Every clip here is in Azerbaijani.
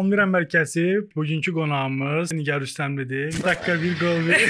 Salamlayıram hər kəsi. Bugünkü qonağımız Nigar Rüstəmlidir. Bir dakika bir qol ver.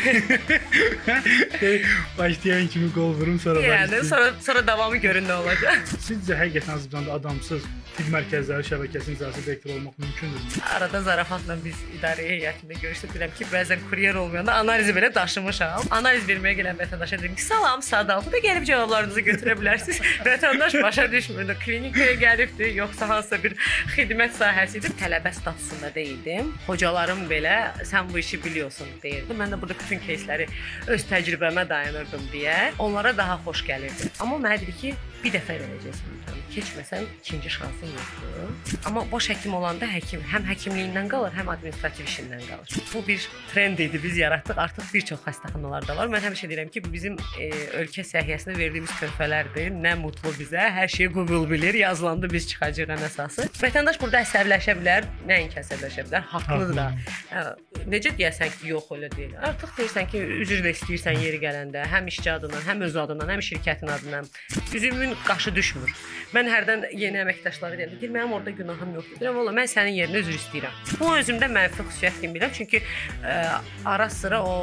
başlayan kimi qol vurum sonra yəni, başlayın. Yəni sonra sonra davamı görün nə olacaq. Sizcə həqiqətən Azərbaycanda adamsız tibb mərkəzləri şəbəkəsinin icrası direktor olmaq mümkündür? Arada zarafatla biz idarə heyətində görüşdük. Bilirəm ki, bəzən kuryer olmayanda analizi belə daşımışam. Analiz verməyə gələn vətəndaşa dedim ki, salam, sadə altı da gəlib cavablarınızı götürə bilərsiniz. Vətəndaş başa düşmür. Klinikaya gəlibdi, yoxsa hansısa bir xidmət sahəsi idi. Tələbə statusunda deyildim. Hocalarım belə sən bu işi biliyorsun deyirdi. Mən də burada bütün кейsləri öz təcrübəmə dayanırdım deyə onlara daha xoş gəlirdi. Amma mənə dedi ki, bir dəfə verəcəksən keçməsən ikinci şansın yoxdur. Amma baş həkim olanda həkim həm həkimliyindən qalır, həm administrativ işindən qalır. Bu bir trend idi, biz yaratdıq. Artıq bir çox xəstəxanalarda var. Mən həmişə deyirəm ki, bizim e, ölkə səhiyyəsinə verdiyimiz körpələrdir. Nə mutlu bizə, hər şey Google bilir, yazılandı biz çıxacağıq ən əsası. Vətəndaş burada əsəbləşə bilər, nəinki əsəbləşə bilər, haqlıdır da. Hə, necə deyəsən ki, yox elə deyil. Artıq deyirsən ki, üzr də istəyirsən yeri gələndə, həm işçi adından, həm öz adından, həm şirkətin adından. Üzümün qaşı düşmür. Mən Mən hərdən yeni əməkdaşlara deyirəm, deyir mənim orada günahım yoxdur. Deyirəm, valla mən sənin yerinə üzr istəyirəm. Bu özümdə mənfi xüsusiyyət kimi bilirəm, çünki ə, e, ara sıra o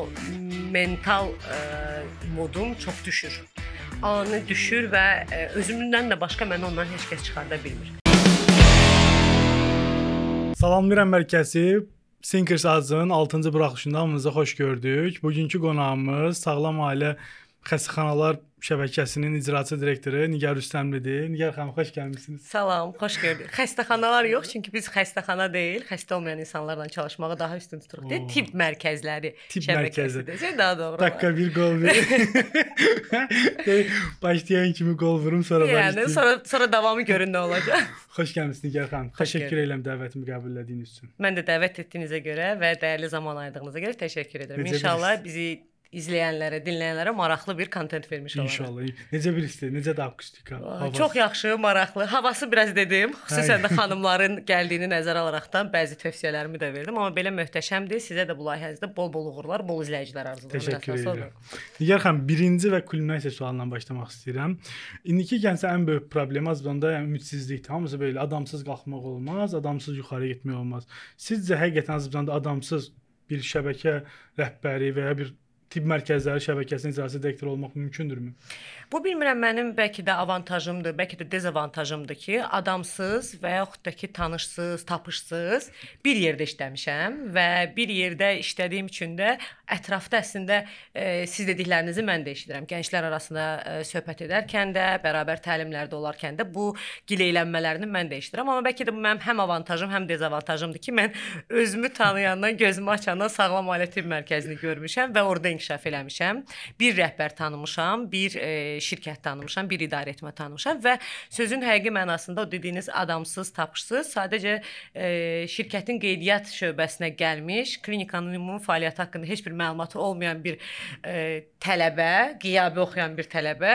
mental ə, e, modum çox düşür. Ani düşür və ə, e, özümdən də başqa məni ondan heç kəs çıxarda bilmir. Salamlayıram mərkəzi. Sinkers adının 6-cı buraxılışında hamınıza xoş gördük. Bugünkü qonağımız Sağlam Ailə Xəstəxanalar şəbəkəsinin icraçı direktoru Nigar Rüstəmlidir. Nigar xanım, xoş gəlmisiniz. Salam, xoş gördük. Xəstəxanalar yox, çünki biz xəstəxana deyil, xəstə olmayan insanlarla çalışmağı daha üstün tuturuq. Deyə tibb mərkəzləri tibb şəbəkəsidir. Mərkəzi. Daha doğru. Dakika var. bir gol ver. Başlayan kimi gol vurum, sonra yəni, başlayayım. Yəni sonra sonra davamı görün nə olacaq. xoş gəlmisiniz Nigar xanım. Təşəkkür edirəm dəvətimi qəbul etdiyiniz üçün. Mən də dəvət etdiyinizə görə və dəyərli zaman ayırdığınıza görə təşəkkür edirəm. Necə İnşallah bizi izləyənlərə, dinləyənlərə maraqlı bir kontent vermiş olarıq. İnşallah. Necə bir istə, necə də akustika. Havası. Çox yaxşı, maraqlı. Havası biraz dedim. Xüsusən də xanımların gəldiyini nəzərə alaraqdan bəzi tövsiyələrimi də verdim, amma belə möhtəşəmdir. Sizə də bu layihənizdə bol-bol uğurlar, bol izləyicilər arzulayıram. Təşəkkür edirəm. Nigar xanım, birinci və kulminasiya sualından başlamaq istəyirəm. İndiki gəncə ən böyük problemi Azərbaycanda yəni ümidsizlikdir. Hamısı belə adamsız qalxmaq olmaz, adamsız yuxarı getmək olmaz. Sizcə həqiqətən Azərbaycanda adamsız bir şəbəkə rəhbəri və ya bir tibb mərkəzləri şəbəkəsinin icazə direktoru olmaq mümkündürmü? Bu bilmirəm mənim bəlkə də avantajımdır, bəlkə də dezavantajımdır ki, adamsız və yaxud da ki, tanışsız, tapışsız bir yerdə işləmişəm və bir yerdə işlədiyim üçün də ətrafda əslində e, siz dediklərinizi mən də eşidirəm. Gənclər arasında e, söhbət edərkən də, bərabər təlimlərdə olarkən də bu gileylənmələrini mən də eşidirəm. Amma bəlkə də bu mənim həm avantajım, həm dezavantajımdır ki, mən özümü tanıyandan, gözümü açandan sağlam ailə tibb mərkəzini görmüşəm və orada inkişaf eləmişəm. Bir rəhbər tanımışam, bir e, şirkət tanımışam, bir idarəetmə tanımışam və sözün həqiqi mənasında o dediyiniz adamsız, tapşsız, sadəcə e, şirkətin qeydiyyat şöbəsinə gəlmiş, klinikanın ümumi fəaliyyəti haqqında heç bir məlumatı olmayan bir e, tələbə, qiyabi oxuyan bir tələbə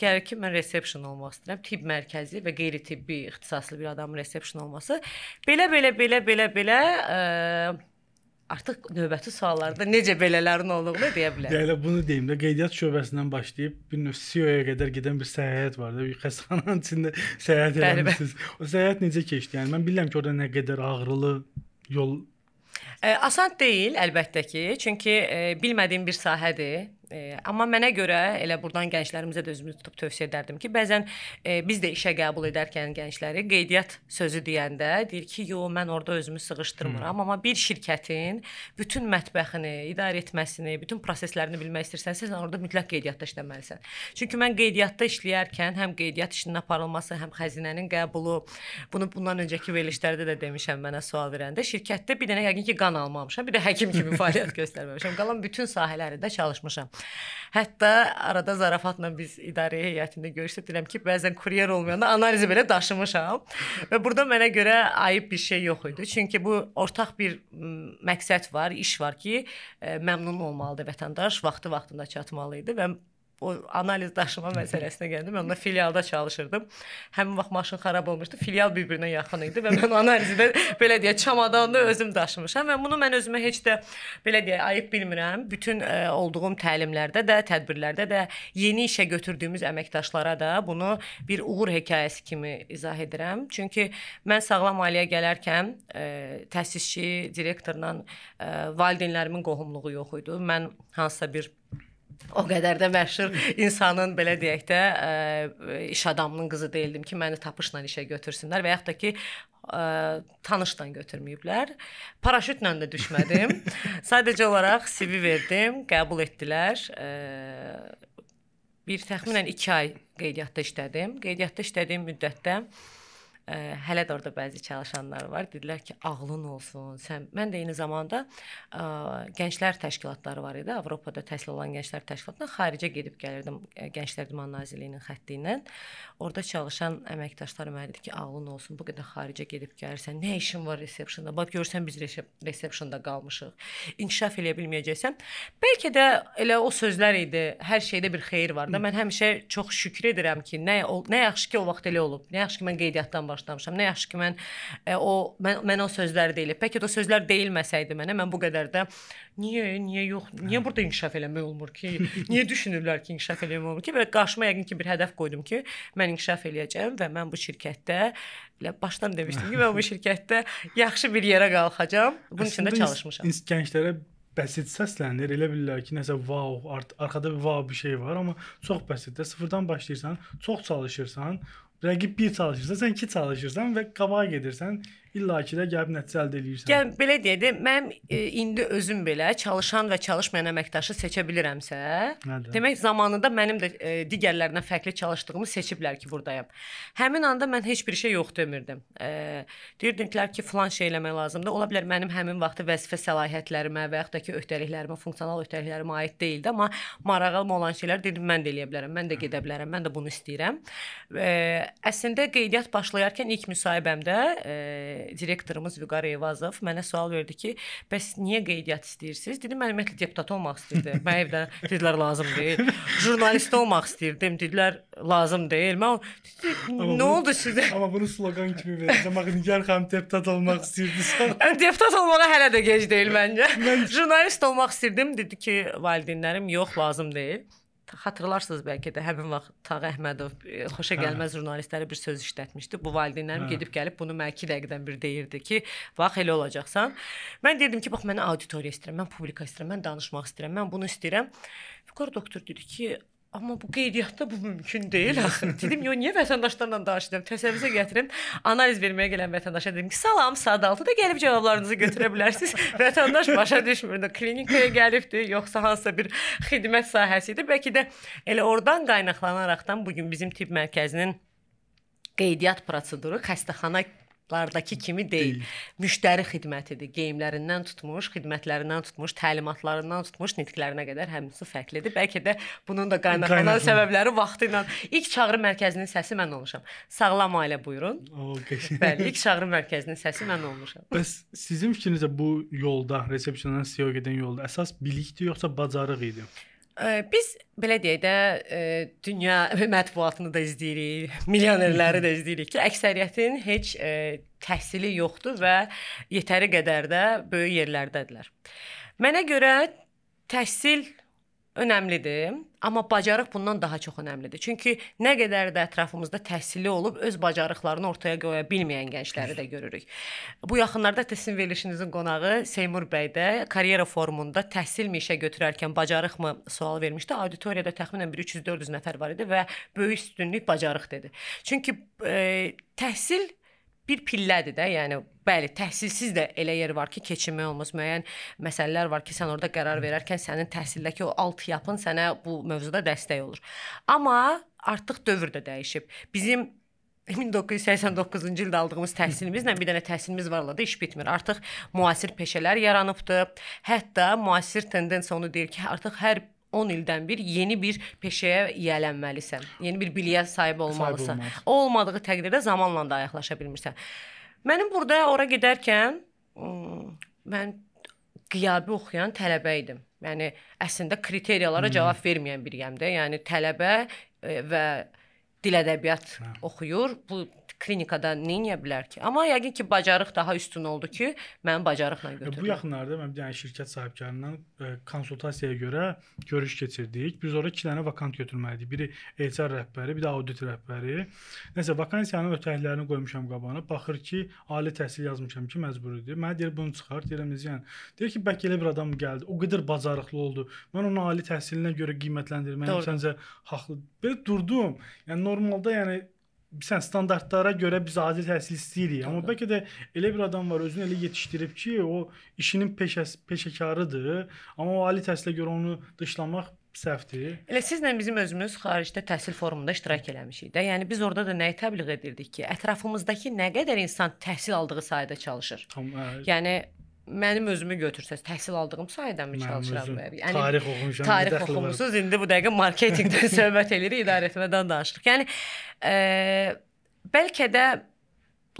gəlir ki, mən resepsiyon olmaq istəyirəm, tibb mərkəzi və qeyri-tibbi ixtisaslı bir adamın resepsiyon olması. Belə belə belə belə belə e, artıq növbəti suallarda necə belələrin olduğunu deyə bilərəm. Elə bunu deyim də, qeydiyyat şöbəsindən başlayıb bir növ CEO-ya qədər gedən bir səyahət var da, bir xəstəxananın içində səyahət eləmisiniz. O səyahət necə keçdi? Yəni mən bilirəm ki, orada nə qədər ağrılı yol Asan deyil, əlbəttə ki, çünki e, bilmədiyim bir sahədir. E, amma mənə görə elə burdan gənclərimizə də özümü tutub tövsiyə edərdim ki, bəzən e, biz də işə qəbul edərkən gəncləri qeydiyyat sözü deyəndə deyir ki, "Yo, mən orada özümü sığışdırmıram." Hmm. Amma bir şirkətin bütün mətbəxini, idarə etməsini, bütün proseslərini bilmək istəyirsənsə, sən orada mütləq qeydiyyatda işləməlisən. Çünki mən qeydiyyatda işləyərkən həm qeydiyyat işinin aparılması, həm xəzinənin qəbulu, bunu bundan öncəki verilişlərdə də demişəm mənə sual verəndə, şirkətdə bir dənə yəqin ki, qan imkan almamışam. Bir də həkim kimi fəaliyyət göstərməmişəm. Qalan bütün sahələrində çalışmışam. Hətta arada zarafatla biz idarə heyətində görüşdük. Deyirəm ki, bəzən kuryer olmayanda analizi belə daşımışam. Və burada mənə görə ayıb bir şey yox idi. Çünki bu ortaq bir məqsəd var, iş var ki, e, məmnun olmalıdır vətəndaş, vaxtı vaxtında çatmalı idi və o analiz daşıma məsələsinə gəldim. Mən onda filialda çalışırdım. Həmin vaxt maşın xarab olmuşdu. Filial bir-birinə yaxın idi və mən analizdə belə deyə çamadanı özüm daşımışam və bunu mən özümə heç də belə deyə ayıb bilmirəm. Bütün ə, e, olduğum təlimlərdə də, tədbirlərdə də yeni işə götürdüyümüz əməkdaşlara da bunu bir uğur hekayəsi kimi izah edirəm. Çünki mən sağlam ailəyə gələrkən ə, e, təsisçi, direktorla ə, e, valideynlərimin qohumluğu yox idi. Mən hansısa bir O qədər də məşhur insanın belə deyək də ə, e, iş adamının qızı deyildim ki, məni tapışla işə götürsünlər və yaxud da ki ə, e, tanışdan götürməyiblər. Paraşütlə də düşmədim. Sadəcə olaraq CV verdim, qəbul etdilər. Ə, e, bir təxminən 2 ay qeydiyyatda işlədim. Qeydiyyatda işlədiyim müddətdə Ə, hələ də orada bəzi çalışanlar var. Dedilər ki, ağlın olsun. Sən mən də eyni zamanda ə, gənclər təşkilatları var idi. Avropada təhsil alan gənclər təşkilatından xaricə gedib gəlirdim e, Gənclər İdman Nazirliyinin xətti ilə. Orda çalışan əməkdaşlar mənə dedi ki, ağlın olsun. Bu qədər xaricə gedib gəlirsən. Nə işin var resepsiyonda? Bax görsən biz resepsiyonda qalmışıq. İnkişaf eləyə bilməyəcəksən. Bəlkə də elə o sözlər idi. Hər şeydə bir xeyir var da. Mən həmişə çox şükür edirəm ki, nə nə yaxşı ki o vaxt elə olub. Nə yaxşı ki mən qeydiyyatdan var başlamışam. Nə yaxşı ki mən ə, e, o mən, mən o sözləri deyilib. Bəlkə də o sözlər deyilməsəydi mənə mən bu qədər də niyə, niyə yox, niyə burada inkişaf eləmək olmur ki? Niyə düşünürlər ki, inkişaf eləmək olmur ki? Belə qarşıma yəqin ki bir hədəf qoydum ki, mən inkişaf eləyəcəm və mən bu şirkətdə elə başdan demişdim ki, mən bu şirkətdə yaxşı bir yerə qalxacam. Bunun üçün də çalışmışam. Gənclərə bəsit səslənir. Elə bilirlər ki, nəsə vau, wow, ar arxada bir vau wow bir şey var, amma çox bəsitdir. Sıfırdan başlayırsan, çox çalışırsan, Rakip bir çalışırsa sen iki çalışırsan ve kabağa gelirsen İlla ki də gəlib nəticə əldə edirsən. Gəl belə deyə də mən e, indi özüm belə çalışan və çalışmayan əməkdaşı seçə bilirəmsə, Nədir? Hə demək zamanında mənim də e, digərlərindən fərqli çalışdığımı seçiblər ki, burdayam. Həmin anda mən heç bir şey yox demirdim. E, deyirdilər ki, falan şey eləmək lazımdır. Ola bilər mənim həmin vaxtı vəzifə səlahiyyətlərimə və yaxud da ki, öhdəliklərimə, funksional öhdəliklərimə aid deyildi, amma marağım olan şeylər dedim mən də eləyə bilərəm, mən də gedə bilərəm, mən də bunu istəyirəm. E, əslində qeydiyyat başlayarkən ilk müsahibəmdə e, direktorumuz Vüqar Eyvazov mənə sual verdi ki, bəs niyə qeydiyyat istəyirsiniz? Dedim mən ümumiyyətlə deputat olmaq istəyirdim. Mən evdə dedilər lazım deyil. Jurnalist olmaq istəyirdim. Dedilər lazım deyil. Mən dedi, nə oldu sizə? Amma bunu sloqan kimi verəcəm. Axı Nigar xanım deputat olmaq istəyirdi. deputat olmağa hələ də gec deyil məncə. Mən jurnalist olmaq istəyirdim. Dedi ki, valideynlərim yox, lazım deyil. Xatırlarsınız bəlkə də həmin vaxt Tağ Əhmədov e, xoşa hə. gəlməz hə. jurnalistlərə bir söz işlətmişdi. Bu valideynlərim hə. gedib gəlib bunu mən 2 dəqiqədən bir deyirdi ki, bax elə olacaqsan. Mən dedim ki, bax mənə auditoriya istəyirəm, mən publika istəyirəm, mən danışmaq istəyirəm, mən bunu istəyirəm. Vüqar doktor dedi ki, Amma bu qeydiyyatda bu mümkün deyil axı. Dedim, "Yo, niyə vətəndaşlarla danışıram? Təsəvvürə gətirim. Analiz verməyə gələn vətəndaşa dedim ki, "Salam, saat 6-da gəlib cavablarınızı götürə bilərsiniz." Vətəndaş başa düşmür də klinikaya gəlibdi, yoxsa hansısa bir xidmət sahəsi idi. Bəlkə də elə oradan qaynaqlanaraqdan bu gün bizim tibb mərkəzinin qeydiyyat proseduru xəstəxana lardakı kimi deyil. deyil. Müştəri xidmətidir. Geyimlərindən tutmuş, xidmətlərindən tutmuş, təlimatlarından tutmuş, nitqlərinə qədər hamısı fərqlidir. Bəlkə də bunun da qaynaqlanan səbəbləri vaxtı ilə ilk çağrı mərkəzinin səsi mən olmuşam. Sağlam ailə buyurun. Okay. Bəli, ilk çağrı mərkəzinin səsi mən olmuşam. Bəs sizin fikrinizcə bu yolda resepsiyondan CEO-ya gedən yolda əsas bilikdir yoxsa bacarıq idi? Biz belə deyək də, e, dünya mətbuatını da izləyirik, milyonerləri də izləyirik ki, əksəriyyətin heç e, təhsili yoxdur və yetəri qədər də böyük yerlərdədirlər. Mənə görə təhsil önəmlidir, amma bacarıq bundan daha çox önəmlidir. Çünki nə qədər də ətrafımızda təhsilli olub öz bacarıqlarını ortaya qoya bilməyən gəncləri də görürük. Bu yaxınlarda təslim verilişinizin qonağı Seymur bəy də karyera forumunda təhsilmi işə götürərkən bacarıqmı sualı vermişdi. Auditoriyada təxminən 300-400 nəfər var idi və böyük üstünlük bacarıq dedi. Çünki e, təhsil bir pillədir də, yəni bəli, təhsilsiz də elə yer var ki, keçinmək olmaz. Müəyyən məsələlər var ki, sən orada qərar verərkən sənin təhsildəki o alt yapın sənə bu mövzuda dəstək olur. Amma artıq dövr də dəyişib. Bizim 1989-cu ildə aldığımız təhsilimizlə bir dənə təhsilimiz varla da iş bitmir. Artıq müasir peşələr yaranıbdı. Hətta müasir tendensiya onu deyir ki, artıq hər 10 ildən bir yeni bir peşəyə yiyələnməlisən. Yeni bir biliyə sahib olmalısan. Sahib o olmadığı təqdirdə zamanla da ayaqlaşa bilmirsən. Mənim burada ora gedərkən mən qiyabi oxuyan tələbə idim. Yəni əslində kriteriyalara hmm. cavab verməyən biriyəm də. Yəni tələbə və dil ədəbiyyat hə. oxuyur. Bu klinikada nə bilər ki? Amma yəqin ki, bacarıq daha üstün oldu ki, mənim bacarıqla götürdüm. Bu yaxınlarda mən bir dənə yəni şirkət sahibkarından ə, e, konsultasiyaya görə görüş keçirdik. Biz ora 2 dənə vakant götürməliydik. Biri HR rəhbəri, bir də audit rəhbəri. Nəsə vakansiyanın ötərilərini qoymuşam qabağına. Baxır ki, ali təhsil yazmışam ki, məcburidir. Mənə deyir bunu çıxart, deyirəm yəni. Deyir ki, bəlkə elə bir adam gəldi. O qədər bacarıqlı oldu. Mən onu ali təhsilinə görə qiymətləndirməyim. Səncə haqlı. Belə durdum. Yəni normalda yəni sən standartlara görə biz adi təhsil istəyirik. Amma bəlkə də elə bir adam var, özünü elə yetişdirib ki, o işinin peşəsi, peşəkarıdır, amma o ali təhsilə görə onu dışlamaq səhvdir. Elə sizlə bizim özümüz xaricdə təhsil forumunda iştirak eləmişik də. Yəni biz orada da nəyi təbliğ edirdik ki, ətrafımızdakı nə qədər insan təhsil aldığı sayda çalışır. Tam, ə, yəni mənim özümü götürsəz, təhsil aldığım sayədən mi çalışıram? Yəni tarix oxumuşam. Tarix oxumusunuz. İndi bu dəqiqə marketinqdən söhbət eləyirik, idarə etmədən danışırıq. Yəni e, bəlkə də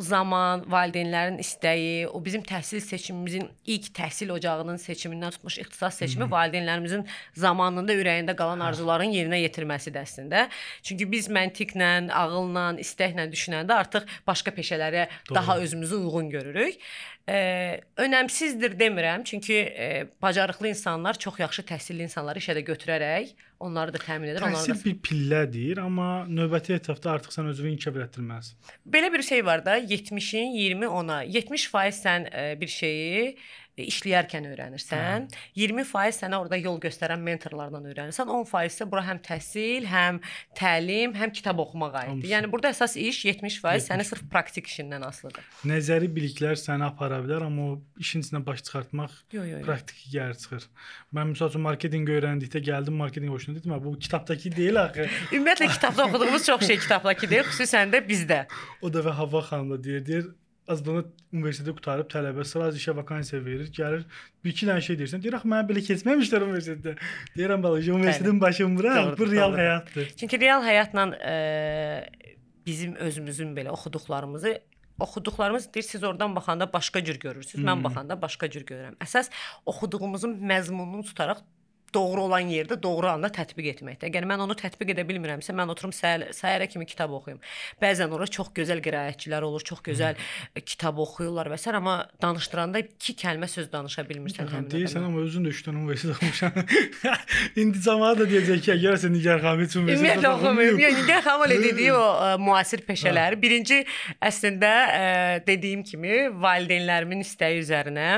zaman, valideynlərin istəyi, o bizim təhsil seçimimizin ilk təhsil ocağının seçimindən tutmuş ixtisas seçimi Hı -hı. valideynlərimizin zamanında ürəyində qalan Hı. Hə. arzuların yerinə yetirməsidir əslində. Çünki biz məntiqlə, ağılla, istəklə düşünəndə artıq başqa peşələrə Doğru. daha özümüzü uyğun görürük. Ə, önəmsizdir demirəm, çünki ə, e, bacarıqlı insanlar çox yaxşı təhsilli insanları işə də götürərək onları da təmin edir, Təhsil onları da bir pillədir, amma növbəti etapda artıq sən özünü inkişaf etdirməlisən. Belə bir şey var da, 70-in 20 10-a. 70% sən ə, bir şeyi E, işləyərkən öyrənirsən. Hə. 20% sənə orada yol göstərən mentorlardan öyrənirsən. 10% isə bura həm təhsil, həm təlim, həm kitab oxumağa aiddir. Yəni burada əsas iş 70%, 70%. səni sırf praktik işindən asılıdır. Nəzəri biliklər səni apara bilər, amma o işin içinə baş çıxartmaq yo, yo, yo. praktiki gəlir çıxır. Mən məsələn marketinq öyrəndikdə gəldim marketinq hoşuna getmə. Bu kitabdakı deyil axı. Ümumiyyətlə kitabda oxuduğumuz çox şey kitabdakı deyil, xüsusən də bizdə. O dəfə Hava xanım da deyir, deyir azdan universitetə qutarıb tələbə sıraz işə vakansiya verir, gəlir, bir iki dənə şey deyirsən. Deyir axı mənə belə keçməmişlər universitetdə. Deyirəm balaca universitetin başını bura, bu real doğru. həyatdır. Çünki real həyatla ə, e, bizim özümüzün belə oxuduqlarımızı oxuduqlarımız deyir siz oradan baxanda başqa cür görürsüz. Hmm. Mən baxanda başqa cür görürəm. Əsas oxuduğumuzun məzmununu tutaraq doğru olan yerdə doğru anda tətbiq etməkdir. Əgər mən onu tətbiq edə bilmirəmsə, mən oturum səhər, səhərə kimi kitab oxuyum. Bəzən ora çox gözəl qiraətçilər olur, çox gözəl Hı. kitab oxuyurlar və sər amma danışdıranda 2 kəlmə söz danışa bilmirsən həmin. Deyirsən amma özün də 3 dənə universitet oxumusan. İndi cəmaət də deyəcək ki, əgər sən Nigar Xamil üçün universitet oxumayıb, yəni Nigar Xamil dediyi o ə, e, müasir peşələr. Birinci əslində ə, e, dediyim kimi valideynlərimin istəyi üzərinə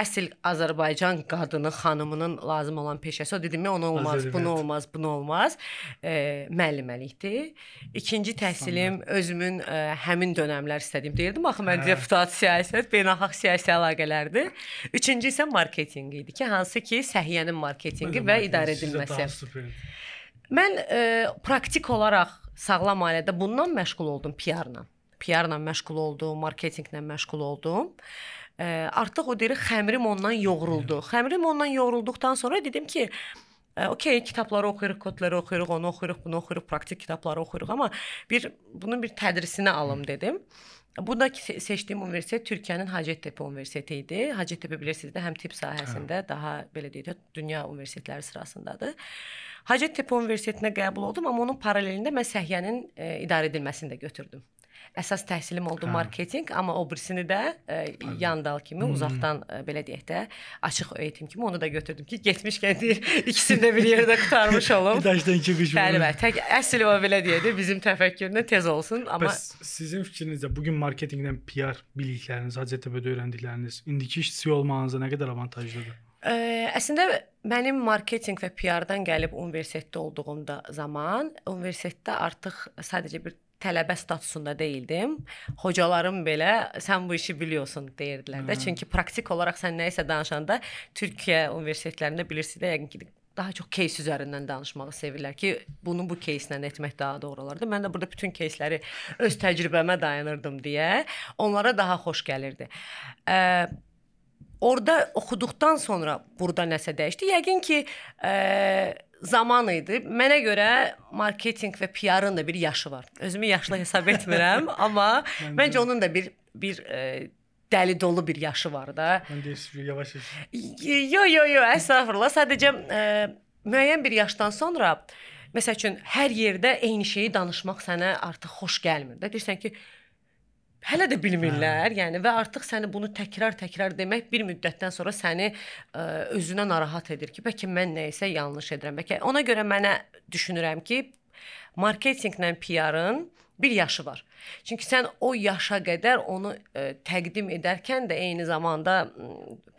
əsl Azərbaycan qadını, xanımının lazım olan peşə peşəsi o dedim, ona olmaz, Özür buna olmaz, buna olmaz. E, müəlliməlikdir. İkinci təhsilim özümün e, həmin dönəmlər istədiyim deyirdim. Axı mən hə. deputat siyasət, beynəlxalq siyasi əlaqələrdir. Üçüncü isə marketinq idi ki, hansı ki, səhiyyənin marketinqi və idarə edilməsi. Mən e, praktik olaraq sağlam ailədə bundan məşğul oldum PR-la. PR-la məşğul oldum, marketinqlə məşğul oldum. E, artıq o deyir xəmrim ondan yoğruldu. Xəmrim ondan yoğrulduqdan sonra dedim ki, e, okey, kitabları oxuyuruq, kodları oxuyuruq, onu oxuyuruq, bunu oxuyuruq, praktik kitabları oxuyuruq, amma bir bunun bir tədrisini alım dedim. Bu da seçdiyim universitet Türkiyənin Hacettepe Universiteti idi. Hacettepe bilirsiniz də həm tibb sahəsində hə. daha belə deyək də dünya universitetləri sırasındadır. Hacettepe Universitetinə qəbul oldum, amma onun paralelində mən səhiyyənin e, idarə edilməsini də götürdüm əsas təhsilim oldu hə. marketinq, amma o birisini də ə, e, yandal kimi hmm. uzaqdan ə, e, belə deyək də açıq öğətim kimi onu da götürdüm ki, getmişkən deyir, ikisini də bir yerdə qurtarmış olum. bir daşdan iki quş. Bəli, bəli. Tək əsl o belə deyədi, bizim təfəkkürünə tez olsun, amma Bəs sizin fikrinizcə bu gün marketinqdən PR bilikləriniz, ACTB-də öyrəndikləriniz indiki işçi olmağınıza nə qədər avantajlıdır? Ə, e, əslində mənim marketinq və PR-dan gəlib universitetdə olduğumda zaman universitetdə artıq sadəcə bir tələbə statusunda deyildim. Hocalarım belə sən bu işi biliyorsun deyirdilər də. Hə. Çünki praktik olaraq sən nəyisə danışanda Türkiyə universitetlərində bilirsiniz də yəqin ki daha çox кейs üzərindən danışmağı sevirlər ki, bunu bu кейslə etmək daha doğru olardı. Mən də burada bütün кейsləri öz təcrübəmə dayanırdım deyə onlara daha xoş gəlirdi. Ə, orada oxuduqdan sonra burada nəsə dəyişdi. Yəqin ki, ə, zaman idi. Mənə görə marketinq və PR-ın da bir yaşı var. Özümü yaşlı hesab etmirəm, amma məncə onun da bir bir e, dəli dolu bir yaşı var da. Məncə yavaş yavaş. Yo yo yo, əsəfrullah. Sadəcə e, müəyyən bir yaşdan sonra məsəl üçün hər yerdə eyni şeyi danışmaq sənə artıq xoş gəlmir. Də deyirsən ki, hələ də bilmirlər. Hə. Yəni və artıq səni bunu təkrar-təkrar demək bir müddətdən sonra səni ə, özünə narahat edir ki, bəlkə mən nə isə yanlış edirəm. Bəlkə ona görə mənə düşünürəm ki, marketinqlə PR-ın bir yaşı var. Çünki sən o yaşa qədər onu ə, e, təqdim edərkən də eyni zamanda ə,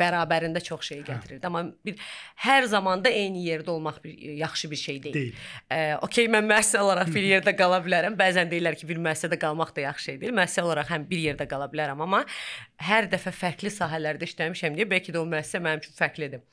bərabərində çox şey hə. gətirirdi. Amma bir hər zamanda eyni yerdə olmaq bir yaxşı bir şey deyil. deyil. Ə, e, okey, mən müəssisə olaraq bir yerdə qala bilərəm. Bəzən deyirlər ki, bir müəssisədə qalmaq da yaxşı şey deyil. Müəssisə olaraq həm bir yerdə qala bilərəm, amma hər dəfə fərqli sahələrdə işləmişəm deyə bəlkə də o müəssisə mənim üçün fərqlidir.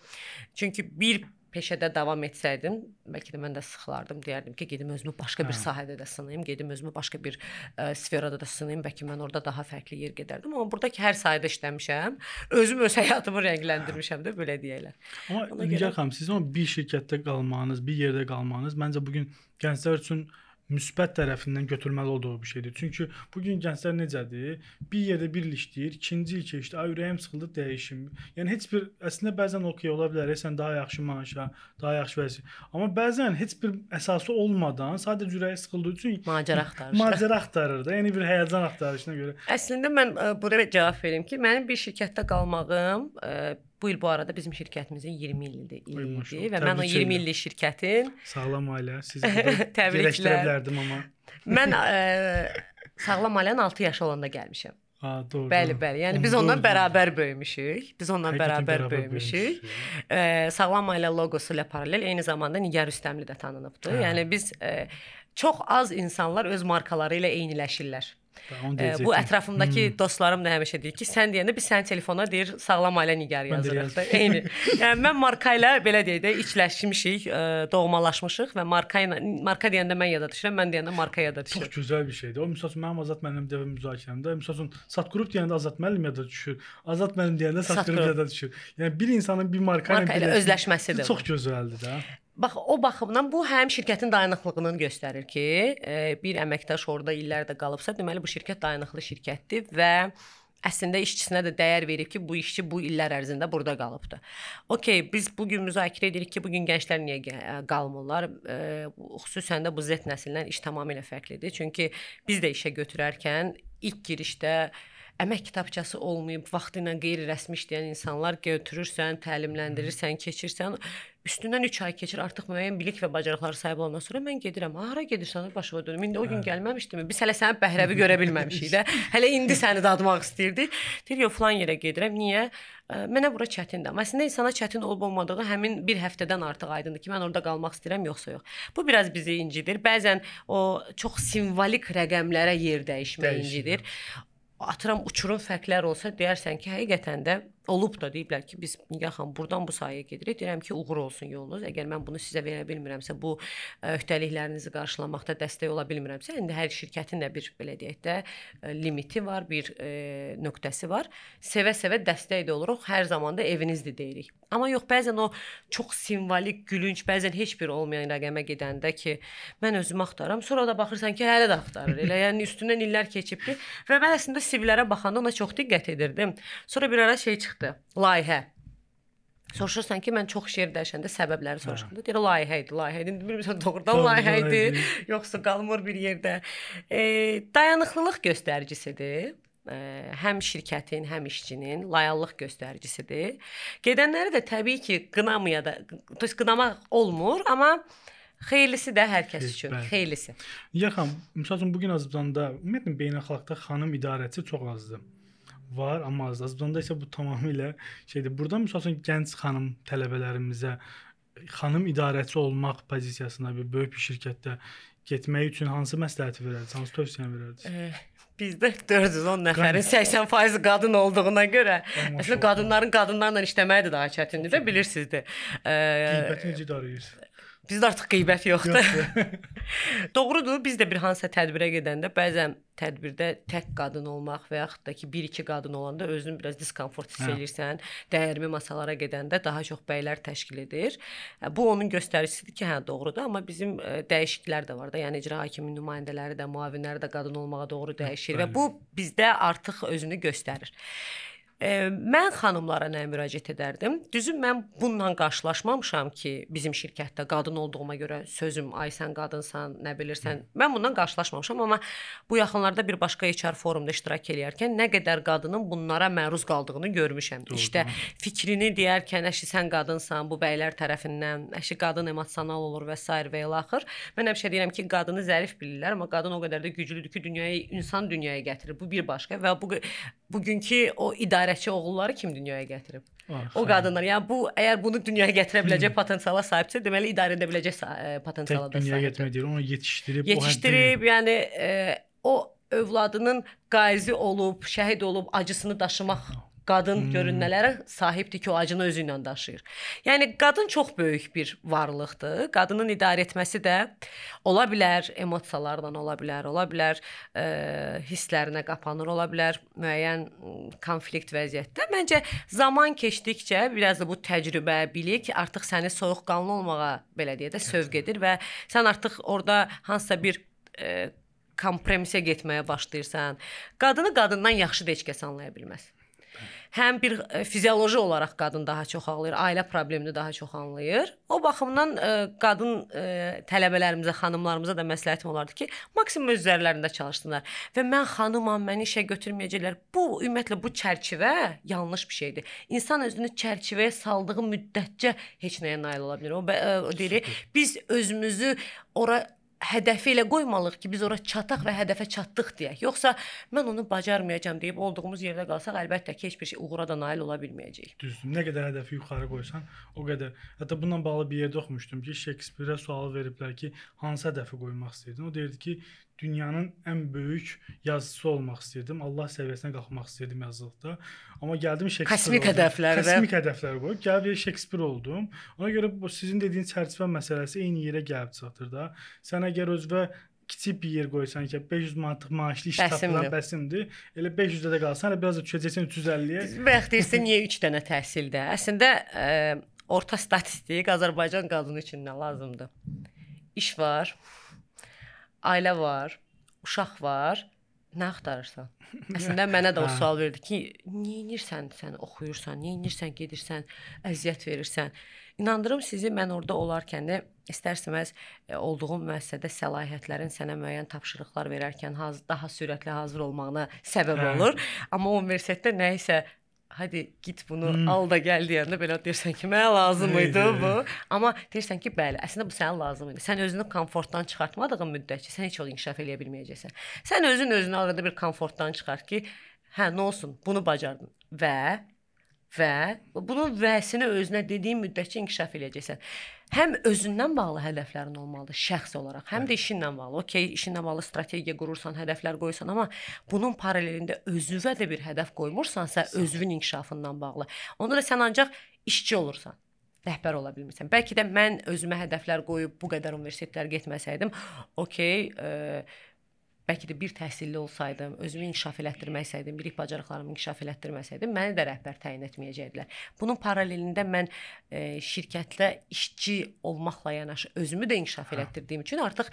Çünki bir peşədə davam etsəydim, bəlkə də mən də sıxılardım, deyərdim ki, gedim özümü başqa hə. bir sahədə də sınayım, gedim özümü başqa bir ə, e, sferada da sınayım, bəlkə mən orada daha fərqli yer gedərdim. Amma burada ki, hər sahədə işləmişəm, özüm öz həyatımı rəngləndirmişəm də belə deyirlər. Amma Nigar görə... xanım, sizin o bir şirkətdə qalmağınız, bir yerdə qalmağınız məncə bu gün gənclər üçün müsbət tərəfindən götürməli olduğu bir şeydir. Çünki bu gün gənclər necədir? Bir yerdə birlikdir, ikinci il keçdi, ay ürəyim sıxıldı, dəyişim. Yəni heç bir əslində bəzən okey ola bilər, sən daha yaxşı maaşa, daha yaxşı vəzifə. Amma bəzən heç bir əsası olmadan sadəcə ürəyi sıxıldığı üçün macəra axtarır. Macəra axtarır da, yəni bir həyəcan axtarışına görə. Əslində mən e, bura cavab verim ki, mənim bir şirkətdə qalmağım e, Bu il bu arada bizim şirkətimizin 20 illidir illidir və mən o 20 illik şirkətin sağlam ailə sizi təbriklərə bilərdim amma mən ə, e, sağlam ailənin 6 yaşı olanda gəlmişəm. Ha, doğru. Bəli, bəli. Yəni Onu biz ondan doğru. bərabər böyümüşük. Biz ondan Həqiqətən bərabər, bərabər böyümüşük. böyümüşük. Ə, e, sağlam ailə loqosu ilə paralel eyni zamanda Nigar Üstəmli də tanınıbdı. Hə. Yəni biz ə, e, çox az insanlar öz markaları ilə eyniləşirlər. E, bu ətrafımdakı hmm. dostlarım da həmişə deyir ki, sən deyəndə biz sənin telefona deyir sağlam ailə nigar yazırıq da. Eyni. yəni mən marka ilə belə deyək də içləşmişik, ə, e, doğmalaşmışıq və marka ilə marka deyəndə mən yada düşürəm, mən deyəndə marka yada düşür. Çox gözəl bir şeydir. O məsəl üçün mənim Azad müəllim dəvə müzakirəmdə, məsəl üçün Sat qrup deyəndə Azad müəllim yada düşür. Azad müəllim deyəndə Sat qrup yada düşür. Yəni bir insanın bir marka, marka ilə, ilə özləşməsidir. Çox gözəldir də. Bax o baxımdan bu həm şirkətin dayanıqlığını göstərir ki, e, bir əməkdaş orada illər də qalıbsa, deməli bu şirkət dayanıqlı şirkətdir və əslində işçisinə də dəyər verib ki, bu işçi bu illər ərzində burada qalıbdı. Okay, biz bu gün müzakirə edirik ki, bu gün gənclər niyə e, qalmırlar? E, xüsusən də bu Z nəslindən iş tamamilə fərqlidir. Çünki biz də işə götürərkən ilk girişdə əmək kitabçası olmayıb vaxtilə qeyri-rəsmi işləyən insanlar götürürsən, təlimləndirirsən, keçirsən. Üstündən 3 ay keçir, artıq müəyyən bilik və bacarıqlara sahib olandan sonra mən gedirəm. Hara gedirsən, başıma dönüm. İndi o gün hə. gəlməmişdim. Biz hələ sənin bəhrəvi görə bilməmişik də. Hələ indi səni dadmaq istəyirdik. Deyir, yox, falan yerə gedirəm. Niyə? Mənə bura çətindir. Amma əslində insana çətin olub-olmadığı həmin bir həftədən artıq aydındır ki, mən orada qalmaq istəyirəm yoxsa yox. Bu biraz bizi incidir. Bəzən o çox simvolik rəqəmlərə yer dəyişmək Dəyişim. incidir. Hə atıram uçurum fərqlər olsa deyərsən ki, həqiqətən də olub da deyiblər ki, biz yaxın burdan bu sayəyə gedirik. Deyirəm ki, uğur olsun yolunuz. Əgər mən bunu sizə verə bilmirəmsə, bu e, öhdəliklərinizi qarşılamaqda dəstək ola bilmirəmsə, indi hər şirkətin də bir belə deyək də e, limiti var, bir e, nöqtəsi var. Sevə-sevə dəstək də oluruq. Hər zaman da evinizdir deyirik. Amma yox, bəzən o çox simvolik, gülünc, bəzən heç bir olmayan rəqəmə gedəndə ki, mən özümü axtarıram. Sonra da baxırsan ki, hələ də axtarır. Elə yəni üstündən illər keçibdi və mən əslində CV-lərə baxanda ona çox diqqət edirdim. Sonra bir ara şey çıxdı çıxdı. Layihə. Soruşursan ki, mən çox şeir dəyişəndə səbəbləri hə. soruşdum. Deyir layihə idi, layihə idi. Bilmirsən doğrudan layihə idi, yoxsa qalmır bir yerdə. E, dayanıqlılıq göstəricisidir e, həm şirkətin, həm işçinin layihəllıq göstəricisidir. Gedənləri də təbii ki, qınamaya da, tez qınamaq olmur, amma xeylisi də hər kəs üçün, Bəli. xeylisi. Yaxam, məsələn bu gün Azərbaycanda ümumiyyətlə beynəlxalqda xanım idarəçi çox azdır var, amma az. Azərbaycanda isə bu tamamilə şeydir. Burada məsələn gənc xanım tələbələrimizə xanım idarəçi olmaq pozisiyasına bir böyük bir şirkətdə getmək üçün hansı məsləhəti verərdiniz? Hansı tövsiyəni verərdiniz? Bizdə 410 nəfərin 80% qadın olduğuna görə əslində qadınların qadınlarla işləməyi də daha çətindir də bilirsiniz də. Qiyməti necə idarə edirsiniz? Bizdə artıq qeybət yoxdur. Doğrudur, biz də bir hansısa tədbirə gedəndə bəzən tədbirdə tək qadın olmaq və yaxud da ki, bir-iki qadın olanda özünü biraz diskomfort hiss hə. elirsən. Dəyərmi masalara gedəndə daha çox bəylər təşkil edir. Bu onun göstəricisidir ki, hə, doğrudur, amma bizim dəyişikliklər də var da. Yəni icra hakiminin nümayəndələri də, müavinləri də qadın olmağa doğru hə, dəyişir Hı, və bu bizdə artıq özünü göstərir. E, mən xanımlara nə müraciət edərdim? Düzü mən bununla qarşılaşmamışam ki, bizim şirkətdə qadın olduğuma görə sözüm ay sən qadınsan, nə bilirsən. Hı. Mən bundan qarşılaşmamışam, amma bu yaxınlarda bir başqa HR forumda iştirak edərkən nə qədər qadının bunlara məruz qaldığını görmüşəm. Doğru, işte hı. fikrini deyərkən əşi sən qadınsan, bu bəylər tərəfindən, əşi qadın emosional olur və s. və ilaxır. Mən həmişə deyirəm ki, qadını zərif bilirlər, amma qadın o qədər də güclüdür ki, dünyaya insan dünyaya gətirir. Bu bir başqa və bu bugünkü o idarəçi oğulları kim dünyaya gətirib? Ah, o qadınlar. Yəni bu əgər bunu dünyaya gətirə biləcək hmm. potensiala sahibsə, deməli idarə edə biləcək e, potensiala da sahibdir. Dünyaya gətirmək deyil, onu yetişdirib, yetişdirib, o yəni e, o övladının qazi olub, şəhid olub acısını daşımaq qadın hmm. görünmələrə sahibdir ki, o acını özü ilə daşıyır. Yəni qadın çox böyük bir varlıqdır. Qadının idarə etməsi də ola bilər emosiyalarla ola bilər, ola bilər e, hisslərinə qapanır, ola bilər müəyyən konflikt vəziyyətdə. Məncə zaman keçdikcə biraz da bu təcrübə, bilik artıq səni soyuqqanlı olmağa belə deyə də sövq edir və sən artıq orada hansısa bir e, kompromisə getməyə başlayırsan. Qadını qadından yaxşı da heç kəs anlaya bilməz həm bir e, fizioloji olaraq qadın daha çox ağlayır, ailə problemini daha çox anlayır. O baxımdan ə, e, qadın ə, e, tələbələrimizə, xanımlarımıza da məsləhətim olardı ki, maksimum öz üzərlərində çalışsınlar və mən xanımam, məni işə götürməyəcəklər. Bu ümumiyyətlə bu çərçivə yanlış bir şeydir. İnsan özünü çərçivəyə saldığı müddətcə heç nəyə nail ola bilər. O, o deyir, biz özümüzü ora hədəfi elə qoymalıq ki, biz ora çataq və hədəfə çatdıq deyək. Yoxsa mən onu bacarmayacağam deyib olduğumuz yerdə qalsaq, əlbəttə ki, heç bir şey uğura da nail ola bilməyəcəyik. Düzdür. Nə qədər hədəfi yuxarı qoysan, o qədər. Hətta bununla bağlı bir yerdə oxumuşdum ki, Şekspirə sual veriblər ki, hansı hədəfi qoymaq istəyirdin? O deyirdi ki, dünyanın ən böyük yazıçısı olmaq istəyirdim. Allah səviyyəsinə qalxmaq istəyirdim yazılıqda. Amma gəldim Shakespeare. Kosmik hədəflərə. Kosmik hədəflər qoyub gəldim Shakespeare oldum. Ona görə bu sizin dediyiniz çərçivə məsələsi eyni yerə gəlib çatır da. Sən əgər özünə kiçik bir yer qoysan ki, 500 manat maaşlı iş tapılan bəsimdir. Elə 500-də də qalsan, elə biraz da düşəcəksən 350-yə. Bəx deyirsən, niyə 3 dənə təhsildə? Əslində ə, e, orta statistik Azərbaycan qadını üçün nə lazımdır? İş var ailə var, uşaq var. Nə axtarırsan? Əslində mənə də o hə. sual verdi ki, niyə inirsən, sən oxuyursan, niyə inirsən, gedirsən, əziyyət verirsən. İnandırım sizi mən orada olarkən də istərsəməz e, olduğum müəssisədə səlahiyyətlərin sənə müəyyən tapşırıqlar verərkən daha sürətli hazır olmağına səbəb hə. olur. Amma universitetdə nə isə hadi git bunu hmm. al da gəl deyəndə belə deyirsən ki, mənə lazım idi bu. Amma deyirsən ki, bəli, əslində bu sənə lazım idi. Sən özünü komfortdan çıxartmadığın müddətcə sən heç vaxt inkişaf eləyə bilməyəcəksən. Sən özün özünü arada bir komfortdan çıxart ki, hə, nə olsun, bunu bacardın və və bunun vəsini özünə dediyin müddətcə inkişaf eləyəcəksən həm özündən bağlı hədəflərin olmalıdır şəxs olaraq, həm də işinlə bağlı. Okay, işinlə bağlı strategiya qurursan, hədəflər qoyursan, amma bunun paralelində özünə də bir hədəf qoymursansa, özünün inkişafından bağlı. Onda da sən ancaq işçi olursan rəhbər ola bilmirsən. Bəlkə də mən özümə hədəflər qoyub bu qədər universitetlər getməsəydim, okey, e, bəlkə də bir təhsilli olsaydım, özümü inkişaf elətdirməsəydim, bilik bacarıqlarımı inkişaf elətdirməsəydim, məni də rəhbər təyin etməyəcəydilər. Bunun paralelində mən e, şirkətdə işçi olmaqla yanaşı özümü də inkişaf hə. elətdirdiyim üçün artıq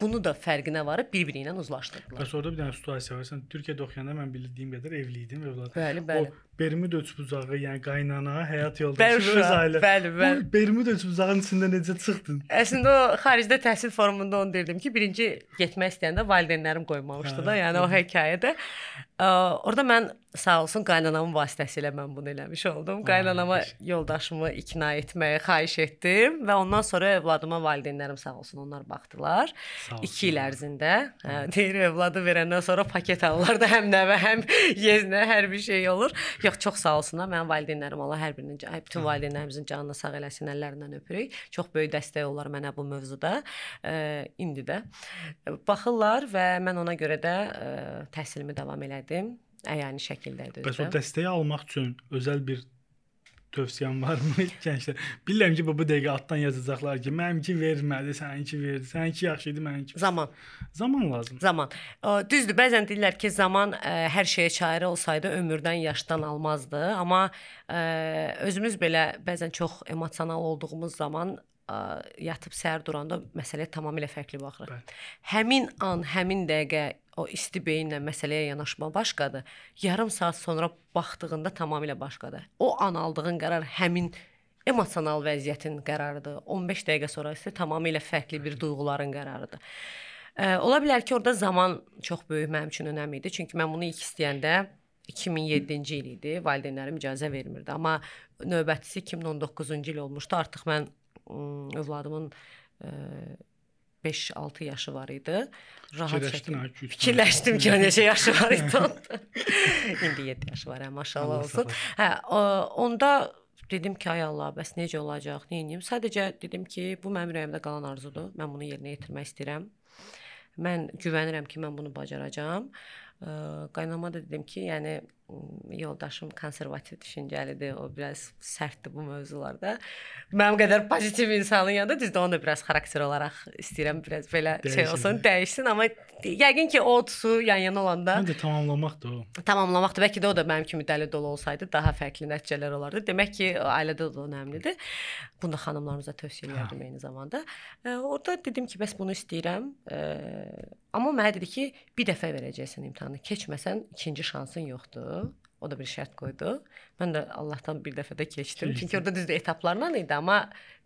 bunu da fərqinə varıb bir-biri ilə uzlaşdırdılar. Bəs orada bir dənə situasiya var. Sən Türkiyədə oxuyanda mən bildiyim qədər evli idim, övladım. Bəli, bəli. O Bermud üçbucağı, yəni qaynana, həyat yoldaşı, öz ailə. Bəli, bəli. Bu Bermud üçbucağının içində necə çıxdın? Əslində o xaricdə təhsil forumunda onu deyirdim ki, birinci getmək istəyəndə valideynlərim qoymamışdı hə, da, yəni hə. o hekayədə. Orda mən sağ olsun qaynanamın vasitəsilə mən bunu eləmiş oldum. Hə, Qaynanama yoldaşımı ikna etməyə xahiş etdim və ondan sonra övladıma valideynlərim sağ olsun onlar baxdılar. 2 il ərzində. Hə, deyir övladı verəndən sonra paket alırlar da həm nəvə, həm yeznə hər bir şey olur yox, çox sağ olsunlar. Mənim valideynlərim Allah hər birinin, bütün valideynlərimizin canına sağ eləsin, əllərindən öpürük. Çox böyük dəstək oldular mənə bu mövzuda. E, indi də baxırlar və mən ona görə də e, təhsilimi davam elədim. Əyani şəkildə idi. Bəs o dəstəyi almaq üçün özəl bir tövsiyən varmı gənclər? Bilirəm ki, bu bu dəqiqə altdan yazacaqlar ki, mənimki vermədi, səninki verdi. Səninki yaxşı idi, mənimki. Zaman. Zaman lazımdır. Zaman. Düzdür, bəzən deyirlər ki, zaman ə, e, hər şeyə çarə olsaydı ömürdən, yaşdan almazdı, amma ə, e, özümüz belə bəzən çox emosional olduğumuz zaman ə, e, yatıb səhər duranda məsələyə tamamilə fərqli baxırıq. Bəli. Həmin an, həmin dəqiqə o isti beyinlə məsələyə yanaşma başqadır. Yarım saat sonra baxdığında tamamilə başqadır. O an aldığın qərar həmin emosional vəziyyətin qərarıdır. 15 dəqiqə sonra isə tamamilə fərqli bir duyğuların qərarıdır. Ə, ola bilər ki, orada zaman çox böyük mənim üçün önəmli idi. Çünki mən bunu ilk istəyəndə 2007-ci il idi. Valideynlərim icazə vermirdi. Amma növbətçisi 2019-cu il olmuşdu. Artıq mən ə, övladımın ə, 5-6 yaşı var idi. Rahat şəkildə fikirləşdim ki, necə yaşı var idi. İndi 7 yaşı var, hə, maşallah Allah olsun. Hə, onda dedim ki, ay Allah, bəs necə olacaq, nə edim? Sadəcə dedim ki, bu mənim ürəyimdə qalan arzudur. Mən bunu yerinə yetirmək istəyirəm. Mən güvənirəm ki, mən bunu bacaracağam. Qaynama da dedim ki, yəni yoldaşım konservativ düşüncəlidir, o biraz sərtdir bu mövzularda. Mənim qədər pozitiv insanın yanında düzdür, onu da biraz xarakter olaraq istəyirəm biraz belə dəyişin, şey olsun, dəyişsin, amma yəqin ki, o otusu yan-yana olanda həm də tamamlamaq da o. Tamamlamaq da bəlkə də o da mənim kimi dəli dolu olsaydı daha fərqli nəticələr olardı. Demək ki, ailədə də önəmlidir. Bunu da xanımlarımıza tövsiyə hə. edirəm eyni zamanda. E, orada dedim ki, bəs bunu istəyirəm. E, amma mənə dedi ki, bir dəfə verəcəksən imtahanı, keçməsən ikinci şansın yoxdur. O da bir şərt qoydu. Mən də Allahdan bir dəfə də keçdim. Çünki orada düzdür etaplarla idi, amma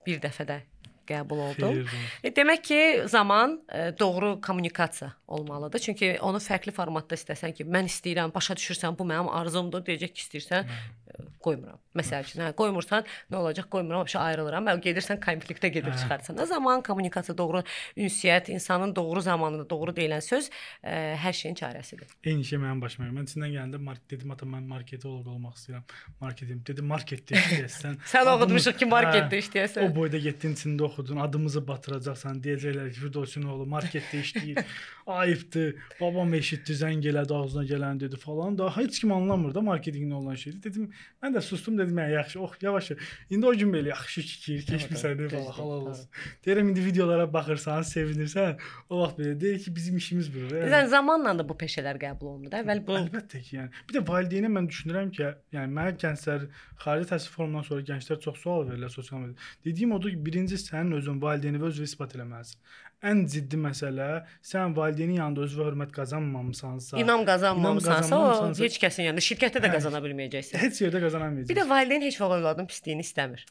bir dəfə də qəbul oldum. E, demək ki, zaman e, doğru kommunikasiya olmalıdır. Çünki onu fərqli formatda istəsən ki, mən istəyirəm, başa düşürsən, bu mənim arzumdur, deyəcək ki, istəyirsən e, qoymuram. Məsəl üçün, hə, qoymursan, nə olacaq? Qoymuram, başa ayrılıram. Mən hə, gedirsən konfliktə gedib hə. çıxarsan. Nə hə, zaman kommunikasiya doğru, ünsiyyət, insanın doğru zamanında doğru deyilən söz e, hər şeyin çarəsidir. Eyni şey mənim başıma gəlir. Mən Çindən gələndə market dedim, ata mən marketoloq olmaq istəyirəm. Marketim. Dedi marketdə işləyəsən. Sən oxutmuşuq ki, marketdə işləyəsən. O boyda getdin Çində oxudun, adımızı batıracaqsan, deyəcəklər ki, Firdovsun oğlu marketdə işləyir. Ayıbdır. Babam eşitdi, zəng elədi, ağzına gələni dedi falan. Da heç kim anlamır da marketinqlə olan şeydir. Dedim, mən də sustum, dedim, yəni yaxşı, ox, yavaş. İndi o gün belə yaxşı kikir, keçmisən falan, halal olsun. Deyirəm indi videolara baxırsan, sevinirsən, o vaxt belə deyir ki, bizim işimiz budur. Yəni Sən zamanla da bu peşələr qəbul olunur. Əvvəl bu əlbəttə ki, yəni bir də valideynə mən düşünürəm ki, yəni mənə gənclər xarici təhsil forumundan sonra gənclər çox sual verirlər sosial mediada. Dediyim odur ki, birinci sən Ən özün valideyni və özü isbat eləməlisən. ən ciddi məsələ sən valideynin yanında özünə hörmət qazanmamısansa, inam qazanmamısansa, inam qazanmamısansa o heç kəsin yanında, şirkətdə də hə, qazana bilməyəcəksən. Heç yerdə qazanamayacaqsan. Bir də valideyn heç vaxt övladının pisliyini istəmir.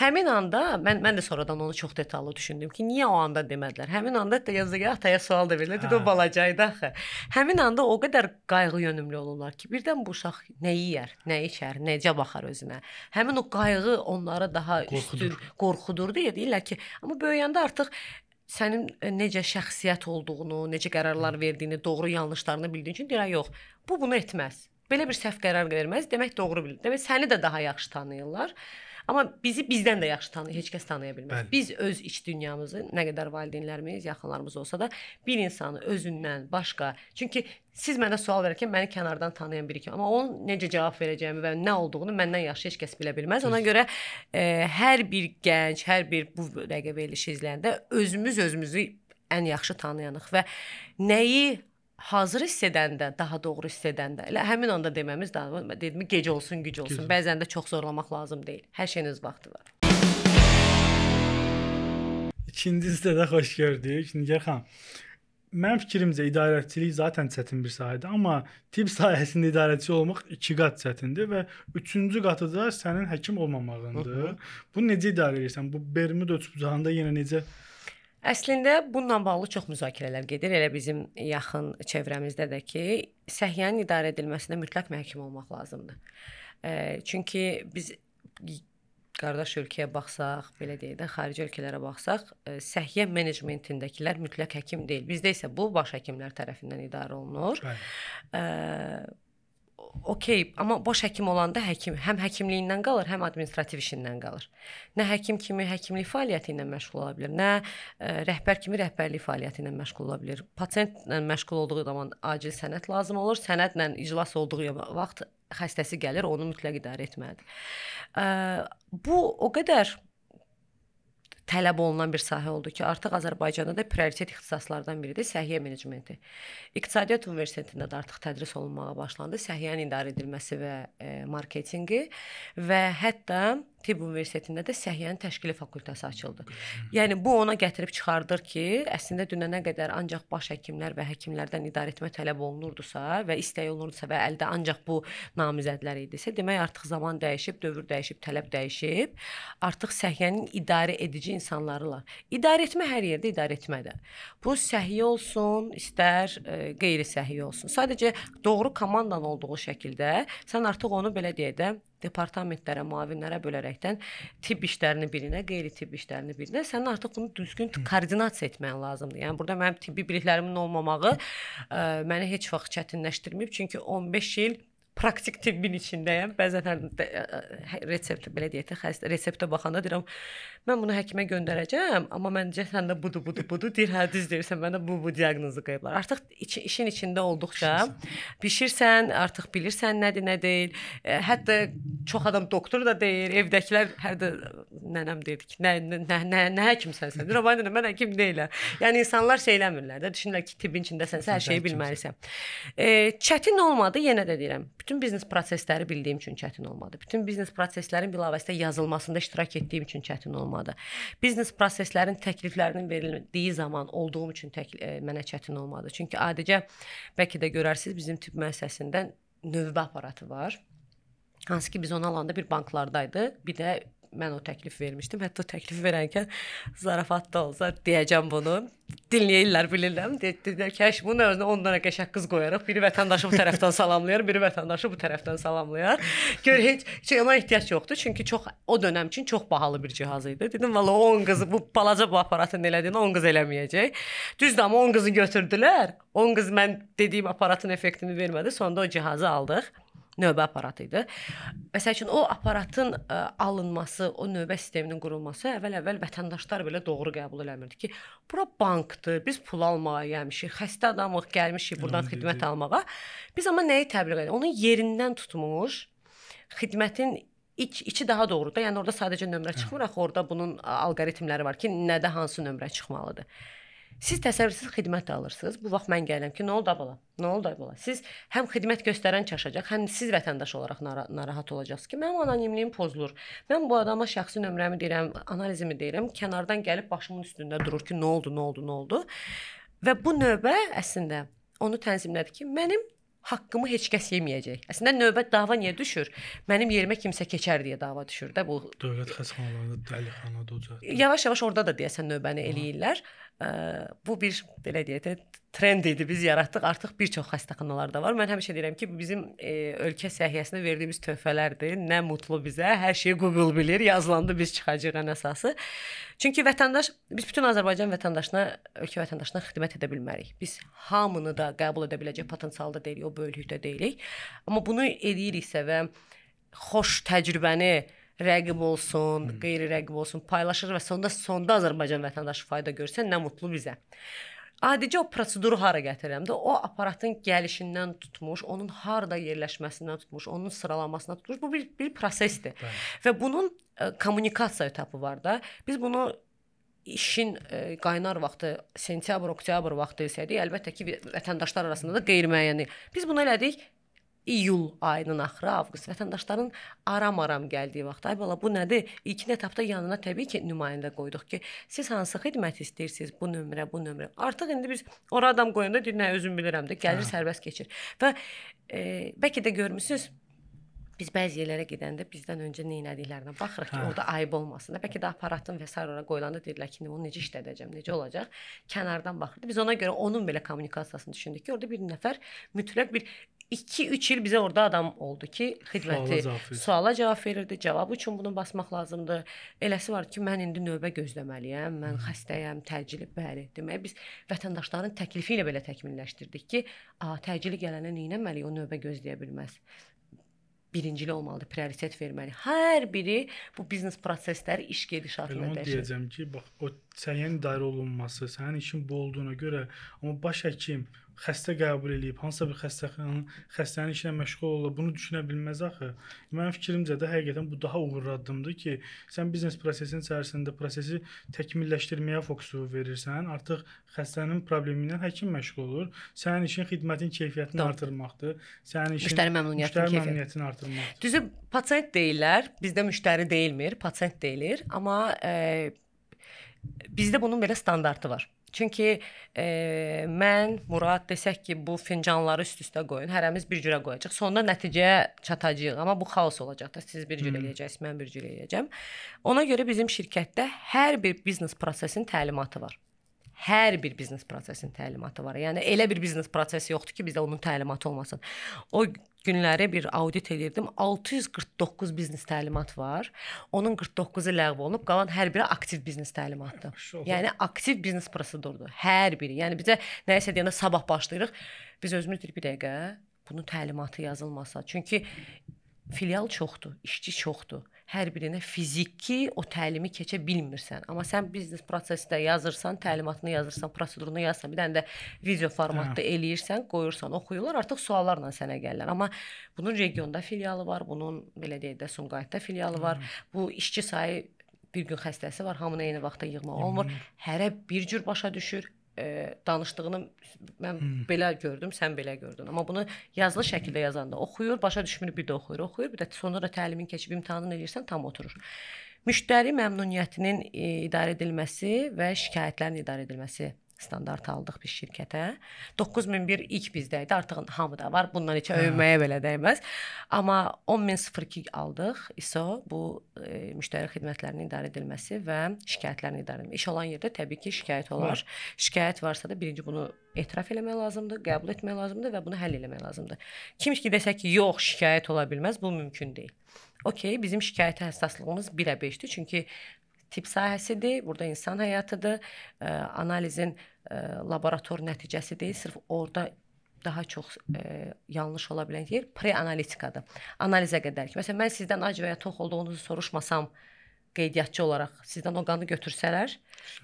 Həmin anda mən mən də sonradan onu çox detallı düşündüm ki, niyə o anda demədilər? Həmin anda da yazıya ataya sual da verildi, hə. o balacaydı axı. Həmin anda o qədər qayğı yönümlü olurlar ki, birdən bu uşaq nə yeyər, nə içər, necə baxar özünə. Həmin o qayğı onlara daha qorxudur. üstün qorxudur deyə deyirlər ki, amma böyüyəndə artıq sənin e, necə şəxsiyyət olduğunu, necə qərarlar verdiyini, doğru yanlışlarını bildiyin üçün deyirəm yox. Bu bunu etməz. Belə bir səhv qərar verməz. Demək doğru bilir. Demək səni də daha yaxşı tanıyırlar. Amma bizi bizdən də yaxşı tanıyır, heç kəs tanıya bilməz. Bəli. Biz öz iç dünyamızı, nə qədər valideynlərimiz, yaxınlarımız olsa da, bir insanı özündən başqa, çünki siz mənə sual verərkən məni kənardan tanıyan biri kimi, amma onun necə cavab verəcəyimi və nə olduğunu məndən yaxşı heç kəs bilə bilməz. Ona görə e, hər bir gənc, hər bir bu rəqəb elişi izləyəndə özümüz özümüzü ən yaxşı tanıyanıq və nəyi hazır hiss edəndə, daha doğru hiss edəndə, elə həmin anda deməmiz daha dedim gec olsun, güc olsun. Güzel. Bəzən də çox zorlamaq lazım deyil. Hər şeyiniz vaxtı var. İkinci hissədə xoş gördük. Nigar xan. Mənim fikrimcə idarəçilik zaten çətin bir sahədir, amma tibb sahəsində idarəçi olmaq 2 qat çətindir və 3-cü qatı da sənin həkim olmamağındır. Bunu necə idarə edirsən? Bu Bermuda üçbucağında yenə necə Əslində bununla bağlı çox müzakirələr gedir. Elə bizim yaxın çevrəmizdə də ki, səhiyyənin idarə edilməsində mütləq məhkum olmaq lazımdır. E, çünki biz qardaş ölkəyə baxsaq, belə deyək də, xarici ölkələrə baxsaq, e, səhiyyə menecmentindəkilər mütləq həkim deyil. Bizdə isə bu baş həkimlər tərəfindən idarə olunur. Bəli. E, okey, amma baş həkim olanda həkim həm həkimliyindən qalır, həm administrativ işindən qalır. Nə həkim kimi həkimlik fəaliyyəti ilə məşğul ola bilər, nə ə, e, rəhbər kimi rəhbərlik fəaliyyəti ilə məşğul ola bilər. Pasientlə məşğul olduğu zaman acil sənəd lazım olur. Sənədlə iclas olduğu vaxt xəstəsi gəlir, onu mütləq idarə etməlidir. Ə, e, bu o qədər tələb olunan bir sahə oldu ki, artıq Azərbaycanda da prioritet ixtisaslardan biridir səhiyyə menecmenti. İqtisadiyyat Universitetində də artıq tədris olunmağa başlandı səhiyyənin idarə edilməsi və e, marketinqi və hətta Tibb Universitetində də səhiyyənin təşkili fakültəsi açıldı. Yəni bu ona gətirib çıxardır ki, əslində dünənə qədər ancaq baş həkimlər və həkimlərdən idarəetmə tələb olunurdusa və istəy olunurdusa və əldə ancaq bu namizədlər idisə, demək artıq zaman dəyişib, dövr dəyişib, tələb dəyişib, artıq səhiyyənin idarə edici insanlarıla. İdarəetmə hər yerdə idarəetmədir. Bu səhiyyə olsun, istər e, qeyri-səhiyyə olsun. Sadəcə doğru komandan olduğu şəkildə sən artıq onu belə deyə də departamentlərə, müavinlərə bölərəkdən tibb işlərini birinə, qeyri-tibb işlərini birinə, sənin artıq bunu düzgün koordinasiya etməyin lazımdır. Yəni burada mənim tibbi biliklərimin olmamağı ə, e, məni heç vaxt çətinləşdirməyib, çünki 15 il praktik tibbin içindəyəm. Bəzən e, e, hər resept belə deyək də, xəstə reseptə baxanda deyirəm, mən bunu həkimə göndərəcəm, amma məncə səndə budur, budur, budur. Deyir, hə, düz deyirsən, məndə bu bu diaqnozu qoyublar. Artıq iç, işin içində olduqca bişirsən, artıq bilirsən nədir, nə deyil. E, hətta çox adam doktor da deyir, evdəkilər hər də nənəm deyirdi ki, nə nə nə, nə, nə həkimsən sən? Deyirəm, ay nənə, mən həkim deyiləm. Yəni insanlar şey eləmirlər də, düşünürlər ki, tibbin içindəsənsə hər şeyi bilməlisən. E, çətin olmadı, yenə də deyirəm Bütün biznes prosesləri bildiyim üçün çətin olmadı. Bütün biznes proseslərin bilavasitə yazılmasında iştirak etdiyim üçün çətin olmadı. Biznes proseslərin təkliflərinin verildiyi zaman olduğum üçün tək, e, mənə çətin olmadı. Çünki adicə bəlkə də görərsiniz bizim tibb müəssisəsində növbə aparatı var. Hansı ki biz onu alanda bir banklardaydı, bir də mən o təklif vermişdim. Hətta təklif verənkən zarafat da olsa deyəcəm bunu. Dinləyirlər, bilirlər. Dedilər ki, "Həş, bunun özünə 10 dənə qəşəng qız qoyarıq. Biri vətəndaşı bu tərəfdən salamlayar, biri vətəndaşı bu tərəfdən salamlayar." Gör heç şeyə ehtiyac yoxdur, çünki çox o dövrəm üçün çox bahalı bir cihaz idi. Dedim, "Valla 10 qızı bu balaca bu aparatın elədiyini 10 qız eləməyəcək." Düzdür, amma 10 qızı götürdülər. 10 qız mən dediyim aparatın effektini vermədi. Sonda o cihazı aldıq növbə aparatı idi. Məsəl üçün o aparatın ə, e, alınması, o növbə sisteminin qurulması əvvəl-əvvəl vətəndaşlar belə doğru qəbul eləmirdi ki, bura bankdır, biz pul almağa gəlmişik, xəstə adamıq, gəlmişik burdan Hı, xidmət dedi. almağa. Biz amma nəyi təbliğ edirik? Onun yerindən tutmuş xidmətin iç içi daha doğrudur. Yəni orada sadəcə nömrə çıxmır, axı orada bunun e, alqoritmləri var ki, nədə hansı nömrə çıxmalıdır. Siz təsəvvürsüz xidmət alırsınız. Bu vaxt mən gəlirəm ki, nə oldu bala? Nə oldu bala? Siz həm xidmət göstərən çaşacaq, həm siz vətəndaş olaraq nara narahat olacaqsınız ki, mənim anonimliyim pozulur. Mən bu adama şəxsi nömrəmi deyirəm, analizimi deyirəm, kənardan gəlib başımın üstündə durur ki, nə oldu, nə oldu, nə oldu? Və bu növbə əslində onu tənzimlədi ki, mənim haqqımı heç kəs yeməyəcək. Əslində növbə dava niyə düşür? Mənim yerimə kimsə keçər deyə dava düşür də bu. Dövlət xəstəxanalarında, dəlixanada, ocaqda. Yavaş-yavaş orada da deyəsən növbəni eləyirlər. Ə, bu bir belə deyək də trend idi biz yaratdıq. Artıq bir çox xəstəxanalarda var. Mən həmişə deyirəm ki, bizim e, ölkə səhiyyəsinə verdiyimiz töhfələrdir. Nə mutlu bizə. Hər şeyi Google bilir. Yazılandı biz çıxacağıq ən əsası. Çünki vətəndaş biz bütün Azərbaycan vətəndaşına, ölkə vətəndaşına xidmət edə bilmərik. Biz hamını da qəbul edə biləcək potensialda deyilik, o böyüklükdə deyilik. Amma bunu eləyiriksə və xoş təcrübəni rəqib olsun, qeyri-rəqib olsun paylaşır və sonda sonda Azərbaycan vətəndaşı fayda görsə, nə mutlu bizə. Adicə o proseduru hara gətirirəm də, o aparatın gəlişindən tutmuş, onun harda yerləşməsindən tutmuş, onun sıralamasına tutmuş, bu bir bir prosesdir. Bəli. Və bunun ə, e, kommunikasiya etapı var da. Biz bunu işin ə, e, qaynar vaxtı, sentyabr, oktyabr vaxtı isədik, əlbəttə ki, vətəndaşlar arasında da qeyri-müəyyənlik. Biz bunu elədik iyul ayının axırı, avqust vətəndaşların aram-aram gəldiyi vaxt ay bala bu nədir? İlkin etapda yanına təbii ki nümayəndə qoyduq ki, siz hansı xidmət istəyirsiniz? Bu nömrə, bu nömrə. Artıq indi biz ora adam qoyanda deyir nə özüm bilirəm də, gəlir hə. sərbəst keçir. Və e, bəlkə də görmüsüz Biz bəzi yerlərə gedəndə bizdən öncə nə etdiklərinə baxırıq ki, hə. orada ayıb olmasın. Bəlkə də aparatın və sair ora qoyulanda dedilər ki, bunu necə işlədəcəm, necə olacaq? Kənardan baxırdı. Biz ona görə onun belə kommunikasiyasını düşündük ki, orada bir nəfər mütləq bir 2-3 il bizə orada adam oldu ki, xidməti suala, suala cavab verirdi, cavabı üçün bunu basmaq lazımdır. Eləsi var ki, mən indi növbə gözləməliyəm, mən Hı. xəstəyəm, təcili bəli. Deməli biz vətəndaşların təklifi ilə belə təkmilləşdirdik ki, a təcili gələnə nə etməliyik, o növbə gözləyə bilməz birincili olmalıdır, prioritet verməli. Hər biri bu biznes prosesləri iş gedişatına dəyişir. Mən deyəcəm ki, bax o sənin dairə olunması, sənin işin bu olduğuna görə, amma baş həkim xəstə qəbul eləyib, hansısa bir xəstəxananın xəstənin işlə məşğul olub, bunu düşünə bilməz axı. Mənim fikrimcə də həqiqətən bu daha uğurlu addımdır ki, sən biznes prosesinin içərisində prosesi təkmilləşdirməyə fokusu verirsən, artıq xəstənin problemindən həkim məşğul olur. Sənin işin xidmətin keyfiyyətini Doğru. artırmaqdır. Sənin işin müştəri məmnuniyyətini, müştəri məmnuniyyətini artırmaqdır. Düzü pasiyent deyirlər, bizdə müştəri deyilmir, pasiyent deyilir, amma e, bizdə bunun belə standartı var. Çünki e, mən, Murad desək ki, bu fincanları üst-üstə qoyun, hərəmiz bir cürə qoyacaq. Sonda nəticəyə çatacağıq, amma bu xaos olacaq da. Siz bir cürə hmm. eləyəcəksiniz, mən bir cürə eləyəcəm. Ona görə bizim şirkətdə hər bir biznes prosesinin təlimatı var hər bir biznes prosesinin təlimatı var. Yəni elə bir biznes prosesi yoxdur ki, bizdə onun təlimatı olmasın. O günləri bir audit edirdim. 649 biznes təlimat var. Onun 49-u ləğv olunub, qalan hər biri aktiv biznes təlimatıdır. Yəni aktiv biznes prosedurdur hər biri. Yəni bizə nəyisə deyəndə sabah başlayırıq. Biz özümüz deyirik bir dəqiqə, bunun təlimatı yazılmasa. Çünki filial çoxdur, işçi çoxdur hər birinə fiziki o təlimi keçə bilmirsən. Amma sən biznes prosesdə yazırsan, təlimatını yazırsan, prosedurunu yazırsan, bir dənə də video formatda hə. eləyirsən, qoyursan, oxuyurlar, artıq suallarla sənə gəlirlər. Amma bunun regionda filialı var, bunun belə deyək də Sumqayıtda filialı var. Hə. Bu işçi sayı bir gün xəstəsi var, hamını eyni vaxtda yığmaq olmur. Hərə bir cür başa düşür, e, danışdığını mən hmm. belə gördüm, sən belə gördün. Amma bunu yazılı şəkildə yazanda oxuyur, başa düşmür, bir də oxuyur, oxuyur, bir də sonra təlimin keçib imtahanını eləyirsən, tam oturur. Müştəri məmnuniyyətinin e, idarə edilməsi və şikayətlərin idarə edilməsi standart aldıq bir şirkətə. 9001 ilk bizdə idi. Artıq hamı da var. Bundan heç hə. öyünməyə belə dəyməz. Amma 10002 aldıq. ISO bu e, müştəri xidmətlərinin idarə edilməsi və şikayətlərin idarə edilməsi. İş olan yerdə təbii ki, şikayət olar. Var. Şikayət varsa da birinci bunu etiraf eləmək lazımdır, qəbul etmək lazımdır və bunu həll eləmək lazımdır. Kim ki desə ki, yox, şikayət ola bilməz, bu mümkün deyil. Okay, bizim şikayətə həssaslığımız 1-ə 5-dir, çünki tibb sahəsidir, burada insan həyatıdır, ə, e, analizin E, laborator nəticəsi deyil, sırf orada daha çox e, yanlış ola bilən yer preanalitikadır. Analizə qədərki. Məsələn, mən sizdən ac və ya tox olduğunuzu soruşmasam, e, qeydiyyatçı olaraq sizdən o qanı götürsələr,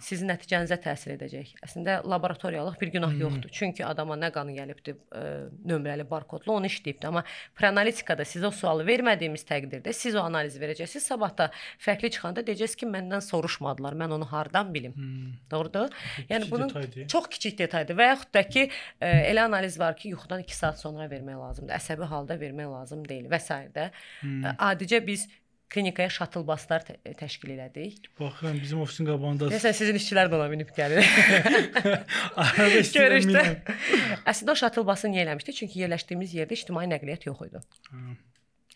sizin nəticənizə təsir edəcək. Əslində laboratoriyalıq bir günah hmm. yoxdur. Çünki adama nə qanı gəlibdi, ə, e, nömrəli barkodlu onu işləyibdi. Amma preanalitikada sizə o sualı vermədiyimiz təqdirdə siz o analizi verəcəksiniz. Sabah da fərqli çıxanda deyəcəksiniz ki, məndən soruşmadılar. Mən onu hardan bilim? Hmm. Doğrudur? Yəni kiçik yəni bunun detaydır. çox kiçik detaydır və yaxud da ki, ə, e, elə analiz var ki, yuxudan 2 saat sonra vermək lazımdır. Əsəbi halda vermək lazım deyil və s. də. Hmm. Adicə biz klinikaya şatıl baslar təşkil e, elədik. Baxıram bizim ofisin qabağında. Deyəsən sizin işçilər də ona minib gəlir. Arada görüşdə. Əslində o şatıl basını niyə eləmişdi? Çünki yerləşdiyimiz yerdə ictimai nəqliyyat yox idi. Hə.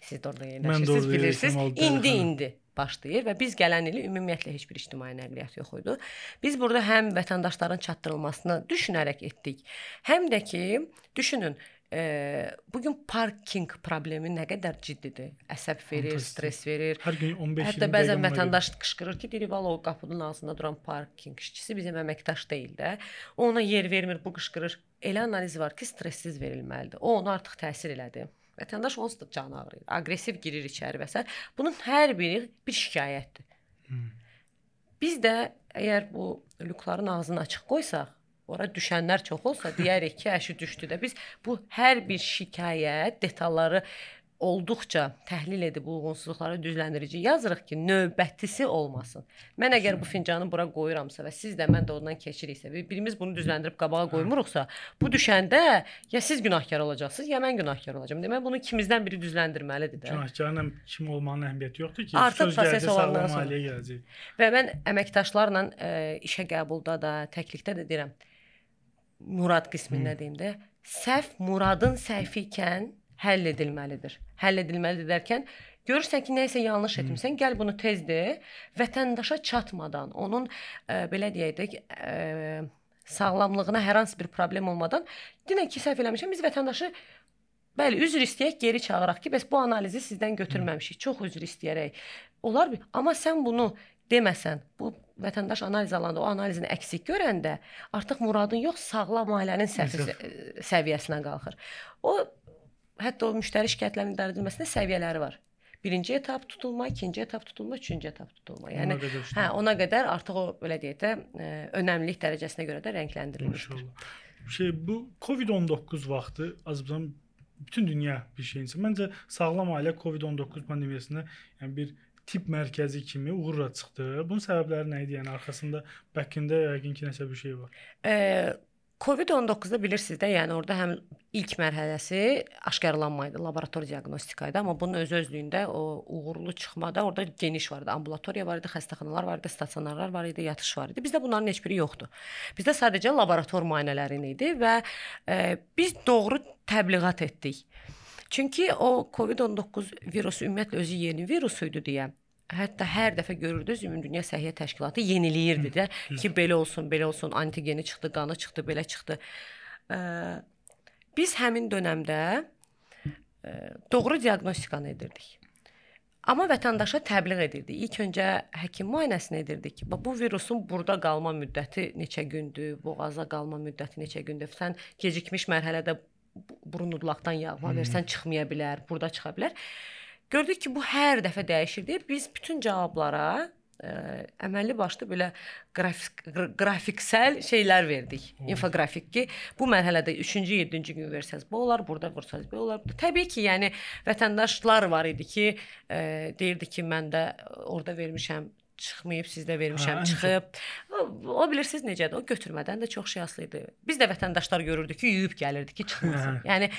Siz də orada yerləşirsiniz, bilirsiniz. İndi hə. indi başlayır və biz gələn il ümumiyyətlə heç bir ictimai nəqliyyat yox idi. Biz burada həm vətəndaşların çatdırılmasını düşünərək etdik, həm də ki, düşünün, E, bugün parking problemi nə qədər ciddidir. Əsəb verir, Fantastik. stres verir. Hər gün 15 Hətta bəzən vətəndaş verir. qışqırır ki, deyir, "Valla o qapının ağzında duran parking işçisi bizim əməkdaş deyil də. O ona yer vermir, bu qışqırır." Elə analiz var ki, stressiz verilməlidir. O onu artıq təsir elədi. Vətəndaş onsuz da canı ağrıyır. Aqressiv girir içəri və s. Bunun hər biri bir şikayətdir. Hmm. Biz də əgər bu lükların ağzını açıq qoysaq, Ora düşənlər çox olsa deyərik ki, əşi düşdü də. Biz bu hər bir şikayət detalları olduqca təhlil edib uyğunsuzluqları düzləndirici yazırıq ki, növbətisi olmasın. Mən əgər bu fincanı bura qoyuramsa və siz də mən də ondan keçiriksə, birimiz bunu düzləndirib qabağa qoymuruqsa, bu düşəndə ya siz günahkar olacaqsınız, ya mən günahkar olacağam. Demək bunu kimizdən biri düzləndirməlidir də. Günahkarla kim olmağın əhəmiyyəti yoxdur ki, artıq proses olandan sonra gələcək. Və mən əməkdaşlarla ə, e, işə qəbulda da, təklikdə də deyirəm. Murad qismində deyim də, səhv Muradın səhvi ikən həll edilməlidir. Həll edilməlidir dərkən Görürsən ki, nəyisə yanlış etmisən, gəl bunu tez de, vətəndaşa çatmadan, onun ə, e, belə deyək də, e, ə, sağlamlığına hər hansı bir problem olmadan, denən ki, səhv eləmişəm, biz vətəndaşı Bəli, üzr istəyək, geri çağıraq ki, bəs bu analizi sizdən götürməmişik. Çox üzr istəyərək. Olar, amma sən bunu deməsən, bu vətəndaş analiz alanda o analizin əksik görəndə artıq muradın yox, sağlam ailənin səhv e, səviyyəsinə qalxır. O hətta o müştəri şikayətlərinin idarəedilməsində səviyyələri var. Birinci etap tutulma, ikinci etap tutulma, üçüncü etap tutulma. Yəni ona qədər, hə, ona qədər artıq o belə deyək də e, önəmlilik dərəcəsinə görə də rəngləndirilmişdir. İnşallah. Şey bu COVID-19 vaxtı Azərbaycan bütün dünya bir şeyinsə. Məncə sağlam ailə COVID-19 pandemiyasında yəni bir tibb mərkəzi kimi uğurla çıxdı. Bunun səbəbləri nə idi? Yəni arxasında bəkində yəqin ki, nəsə bir şey var. E, Covid-19-da bilirsiniz də, yəni orada həm ilk mərhələsi aşkarlanma idi, laborator diaqnostika idi, amma bunun öz özlüyündə o uğurlu çıxmada orada geniş var idi. Ambulatoriya var idi, xəstəxanalar var idi, stasionarlar var idi, yatış var idi. Bizdə bunların heç biri yoxdur. Bizdə sadəcə laborator müayinələri idi və e, biz doğru təbliğat etdik. Çünki o COVID-19 virusu ümumiyyətlə özü yeni virus idi deyə Hətta hər dəfə görürdünüz Ümumdünya Səhiyyə Təşkilatı yeniləyirdi də ki, belə olsun, belə olsun, antigeni çıxdı, qanı çıxdı, belə çıxdı. Biz həmin dövrdə doğru diaqnostikanı edirdik. Amma vətəndaşa təbliğ edirdik. İlk öncə həkim müayinəsini edirdik ki, bu virusun burada qalma müddəti neçə gündür, boğaza qalma müddəti neçə gündür. Sən gecikmiş mərhələdə burunudlaqdan yağma hmm. versən çıxmaya bilər, burada çıxa bilər. Gördük ki, bu hər dəfə dəyişirdi. Biz bütün cavablara ə, e, əməlli başlı belə qrafik qrafiksel şeylər verdik. Hmm. İnfoqrafik ki, bu mərhələdə 3-cü, 7-ci gün versəz bu olar, burada vursanız belə olar. Təbii ki, yəni vətəndaşlar var idi ki, ə, e, deyirdi ki, mən də orada vermişəm çıxmayıb, sizdə vermişəm, hə, çıxıb. O, o bilirsiniz necədir? O götürmədən də çox şey asılı idi. Biz də vətəndaşlar görürdük ki, yuyub gəlirdi ki, çıxmasın. Hə. Yəni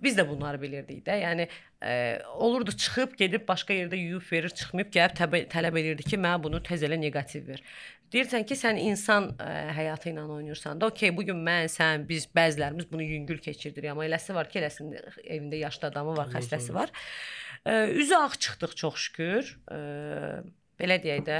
biz də bunları bilirdik də. Yəni e, olurdu çıxıb gedib başqa yerdə yuyub verir, çıxmayıb gəlib təb tələb elirdi ki, mənə bunu tez elə neqativ ver. Deyirsən ki, sən insan e, həyatı ilə oynayırsan da, okey, bu gün mən, sən, biz bəzilərimiz bunu yüngül keçirdirik, amma eləsi var ki, eləsinin evində yaşlı adamı var, xəstəsi var. E, üzü ağ çıxdıq çox şükür. E, belə deyək də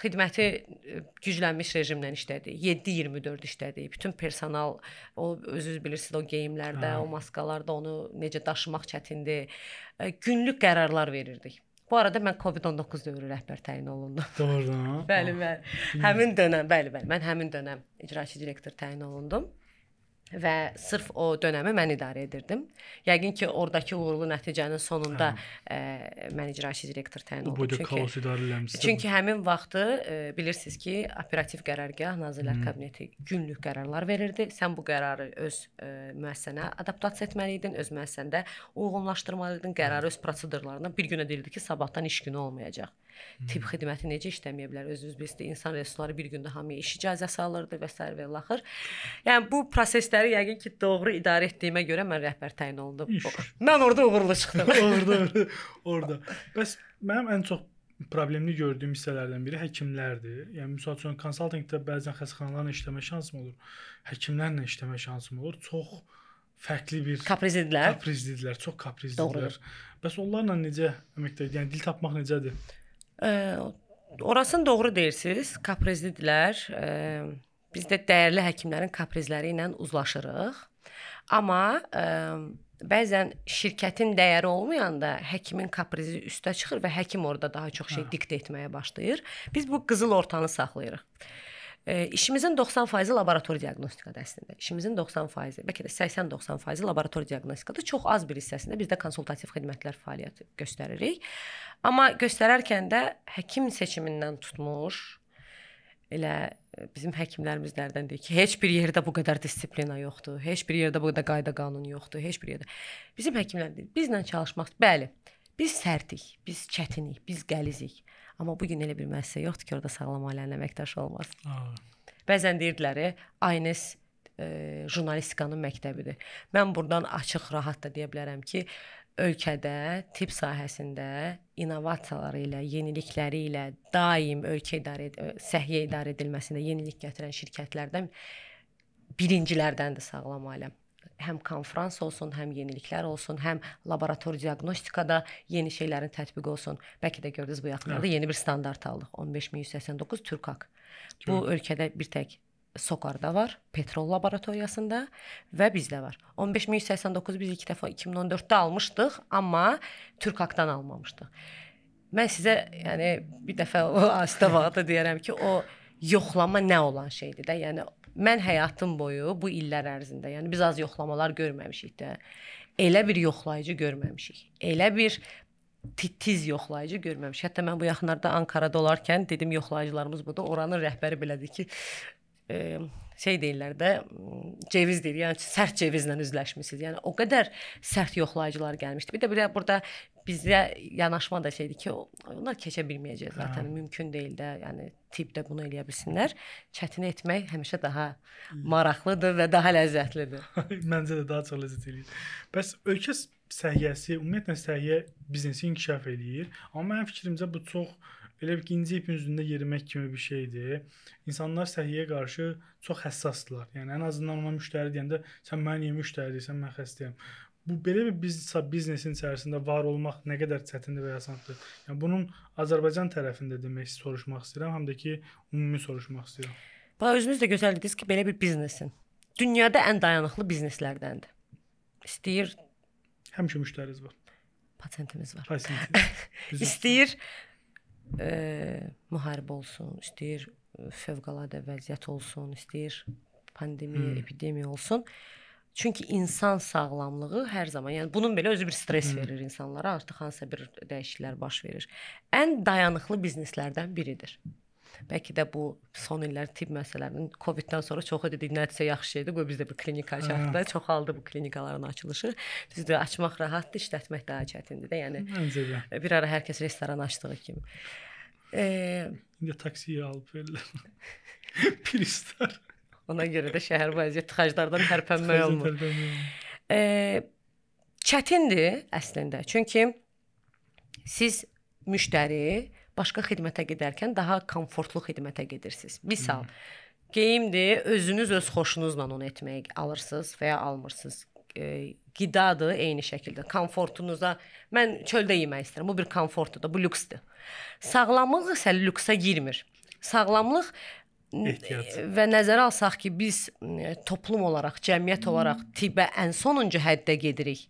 xidməti e, güclənmiş rejimlə işlədi. 7/24 işlədi. Bütün personal o özünüz bilirsiniz o geyimlərdə, hə. o maskalarda onu necə daşımaq çətindir. E, günlük qərarlar verirdik. Bu arada mən COVID-19 dövrü rəhbər təyin olundum. Doğrudan? bəli, bəli. Ah. Həmin dönəm, bəli, bəli. Mən həmin dönəm icraçı direktor təyin olundum və sırf o dönəmi mən idarə edirdim. Yəqin ki, ordakı uğurlu nəticənin sonunda hə. ə, e, mən icraçı direktor təyin oldum. Çünki kaos idarə eləmişdim. Çünki həmin vaxtı ə, e, bilirsiniz ki, operativ qərargah Nazirlər hmm. Kabineti günlük qərarlar verirdi. Sən bu qərarı öz ə, e, müəssisənə adaptasiya etməli idin, öz müəssisəndə uyğunlaşdırmalı idin, qərarı öz prosedurlarına bir günə deyildi ki, sabahdan iş günü olmayacaq tibb hmm. xidməti necə işləməyə bilər? Özünüz bilirsiniz, insan resursları bir gündə hamıya iş icazəsi alırdı və sər və laxır. Yəni bu prosesləri yəqin ki, doğru idarə etdiyimə görə mən rəhbər təyin oldum. İş. Mən orada uğurlu çıxdım. orada, orada. Bəs mənim ən çox problemli gördüyüm hissələrdən biri həkimlərdir. Yəni məsəl üçün konsaltinqdə bəzən xəstəxanalarla işləmə şansım olur. Həkimlərlə işləmə şansım olur. Çox fərqli bir kaprizlidilər. Kaprizlidilər, çox kaprizlidilər. Doğrudur. Bəs onlarla necə əməkdə, yəni dil tapmaq necədir? Orasını doğru deyirsiz. Kaprezlidirlər. Biz də dəyərli həkimlərin kaprezləri ilə uzlaşırıq. Amma ə, bəzən şirkətin dəyəri olmayanda həkimin kaprizi üstə çıxır və həkim orada daha çox şey hə. diktə etməyə başlayır. Biz bu qızıl ortanı saxlayırıq. E, işimizin 90%-i laborator diaqnostikada əslində. İşimizin 90%-i, bəlkə də 80-90%-i laborator diaqnostikada, çox az bir hissəsində biz də konsultativ xidmətlər fəaliyyəti göstəririk. Amma göstərərkən də həkim seçimindən tutmuş elə e, bizim həkimlərimiz dərdən deyir ki, heç bir yerdə bu qədər disiplina yoxdur, heç bir yerdə bu qədər qayda qanun yoxdur, heç bir yerdə. Bizim həkimlər deyir, bizlə çalışmaq, bəli, biz sərdik, biz çətinik, biz qəlizik. Amma bu gün elə bir müəssisə yoxdur ki, orada sağlam ailənin əməkdaşı olmaz. Aha. Bəzən deyirdilər, ANS e, jurnalistikanın məktəbidir. Mən burdan açıq, rahat da deyə bilərəm ki, ölkədə tibb sahəsində innovasiyaları ilə, yenilikləri ilə daim ölkə idarə e, səhiyyə idarə edilməsində yenilik gətirən şirkətlərdən birincilərdəndir sağlam ailəm həm konfrans olsun, həm yeniliklər olsun, həm laborator diaqnostikada yeni şeylərin tətbiqi olsun. Bəlkə də gördünüz bu yaxınlarda hə. yeni bir standart aldıq. 15189 Türkak. Kim? Bu ölkədə bir tək Sokarda var, Petrol laboratoriyasında və bizdə var. 15189 biz iki dəfə 2014-də almışdıq, amma Türkakdan almamışdıq. Mən sizə yəni bir dəfə o asitə vaxtı deyərəm ki, o yoxlama nə olan şeydir də. Yəni Mən həyatım boyu bu illər ərzində, yəni biz az yoxlamalar görməmişik də. Elə bir yoxlayıcı görməmişik. Elə bir titiz yoxlayıcı görməmiş. Hətta mən bu yaxınlarda Ankara'da olarkən dedim yoxlayıcılarımız budur. Oranın rəhbəri belədir ki, e, şey deyirlər də, mm, ceviz deyir. Yəni sərt cevizlə üzləşmisiniz. Yəni o qədər sərt yoxlayıcılar gəlmişdi. Bir də bir də burada bizə yanaşma da şeydir ki, onlar keçə bilməyəcək zaten. Hə. Mümkün deyil də, yəni tipdə bunu eləyə bilsinlər. Çətin etmək həmişə daha hmm. maraqlıdır və daha ləzzətlidir. Məncə də daha çox ləzzət eləyir. Bəs ölkə səhiyyəsi, ümumiyyətlə səhiyyə biznesi inkişaf eləyir. Amma mənim fikrimcə bu çox belə bir inci ipin üzündə yerimək kimi bir şeydir. İnsanlar səhiyyəyə qarşı çox həssasdılar. Yəni ən azından ona müştəri deyəndə sən mənim niyə müştəridirsən, mən xəstəyəm bu belə bir biz biznesin içərisində var olmaq nə qədər çətindir və asandır. Yəni bunun Azərbaycan tərəfində demək soruşmaq istəyirəm, həm də ki ümumi soruşmaq istəyirəm. Bax özünüz də gözəl dediniz ki, belə bir biznesin dünyada ən dayanıqlı bizneslərdəndir. İstəyir həmişə müştəriniz var. Patentimiz var. Patentimiz. istəyir e, müharibə olsun, istəyir e, fövqəladə vəziyyət olsun, istəyir pandemiya, hmm. epidemiya olsun. Çünki insan sağlamlığı hər zaman, yəni bunun belə özü bir stress Hı. verir insanlara, artıq hansısa bir dəyişikliklər baş verir. Ən dayanıqlı bizneslərdən biridir. Bəlkə də bu son illər tibb məsələlərinin COVID-dən sonra çoxu dedik nəticə yaxşı idi. Qoy biz də bir klinika hə. açaq da, çoxaldı bu klinikaların açılışı. Düzdür, açmaq rahatdır, işlətmək daha çətindir də. Yəni Məncələ. bir ara hər kəs restoran açdığı kimi. Eee, indi taksiyə alıb verirlər. Piristar. Ona görə də şəhər vəziyyət tıxaclardan tərpənmək olmur. E, çətindir əslində. Çünki siz müştəri başqa xidmətə gedərkən daha komfortlu xidmətə gedirsiniz. Misal, hmm. geyimdir, özünüz öz xoşunuzla onu etməyə alırsınız və ya almırsınız. E, qidadır eyni şəkildə. Komfortunuza mən çöldə yemək istəyirəm. Bu bir komfortdur da, bu lüksdür. Sağlamlıq isə lüksə girmir. Sağlamlıq ehtiyac. Və nəzərə alsaq ki, biz toplum olaraq, cəmiyyət hmm. olaraq tibbə ən sonuncu həddə gedirik.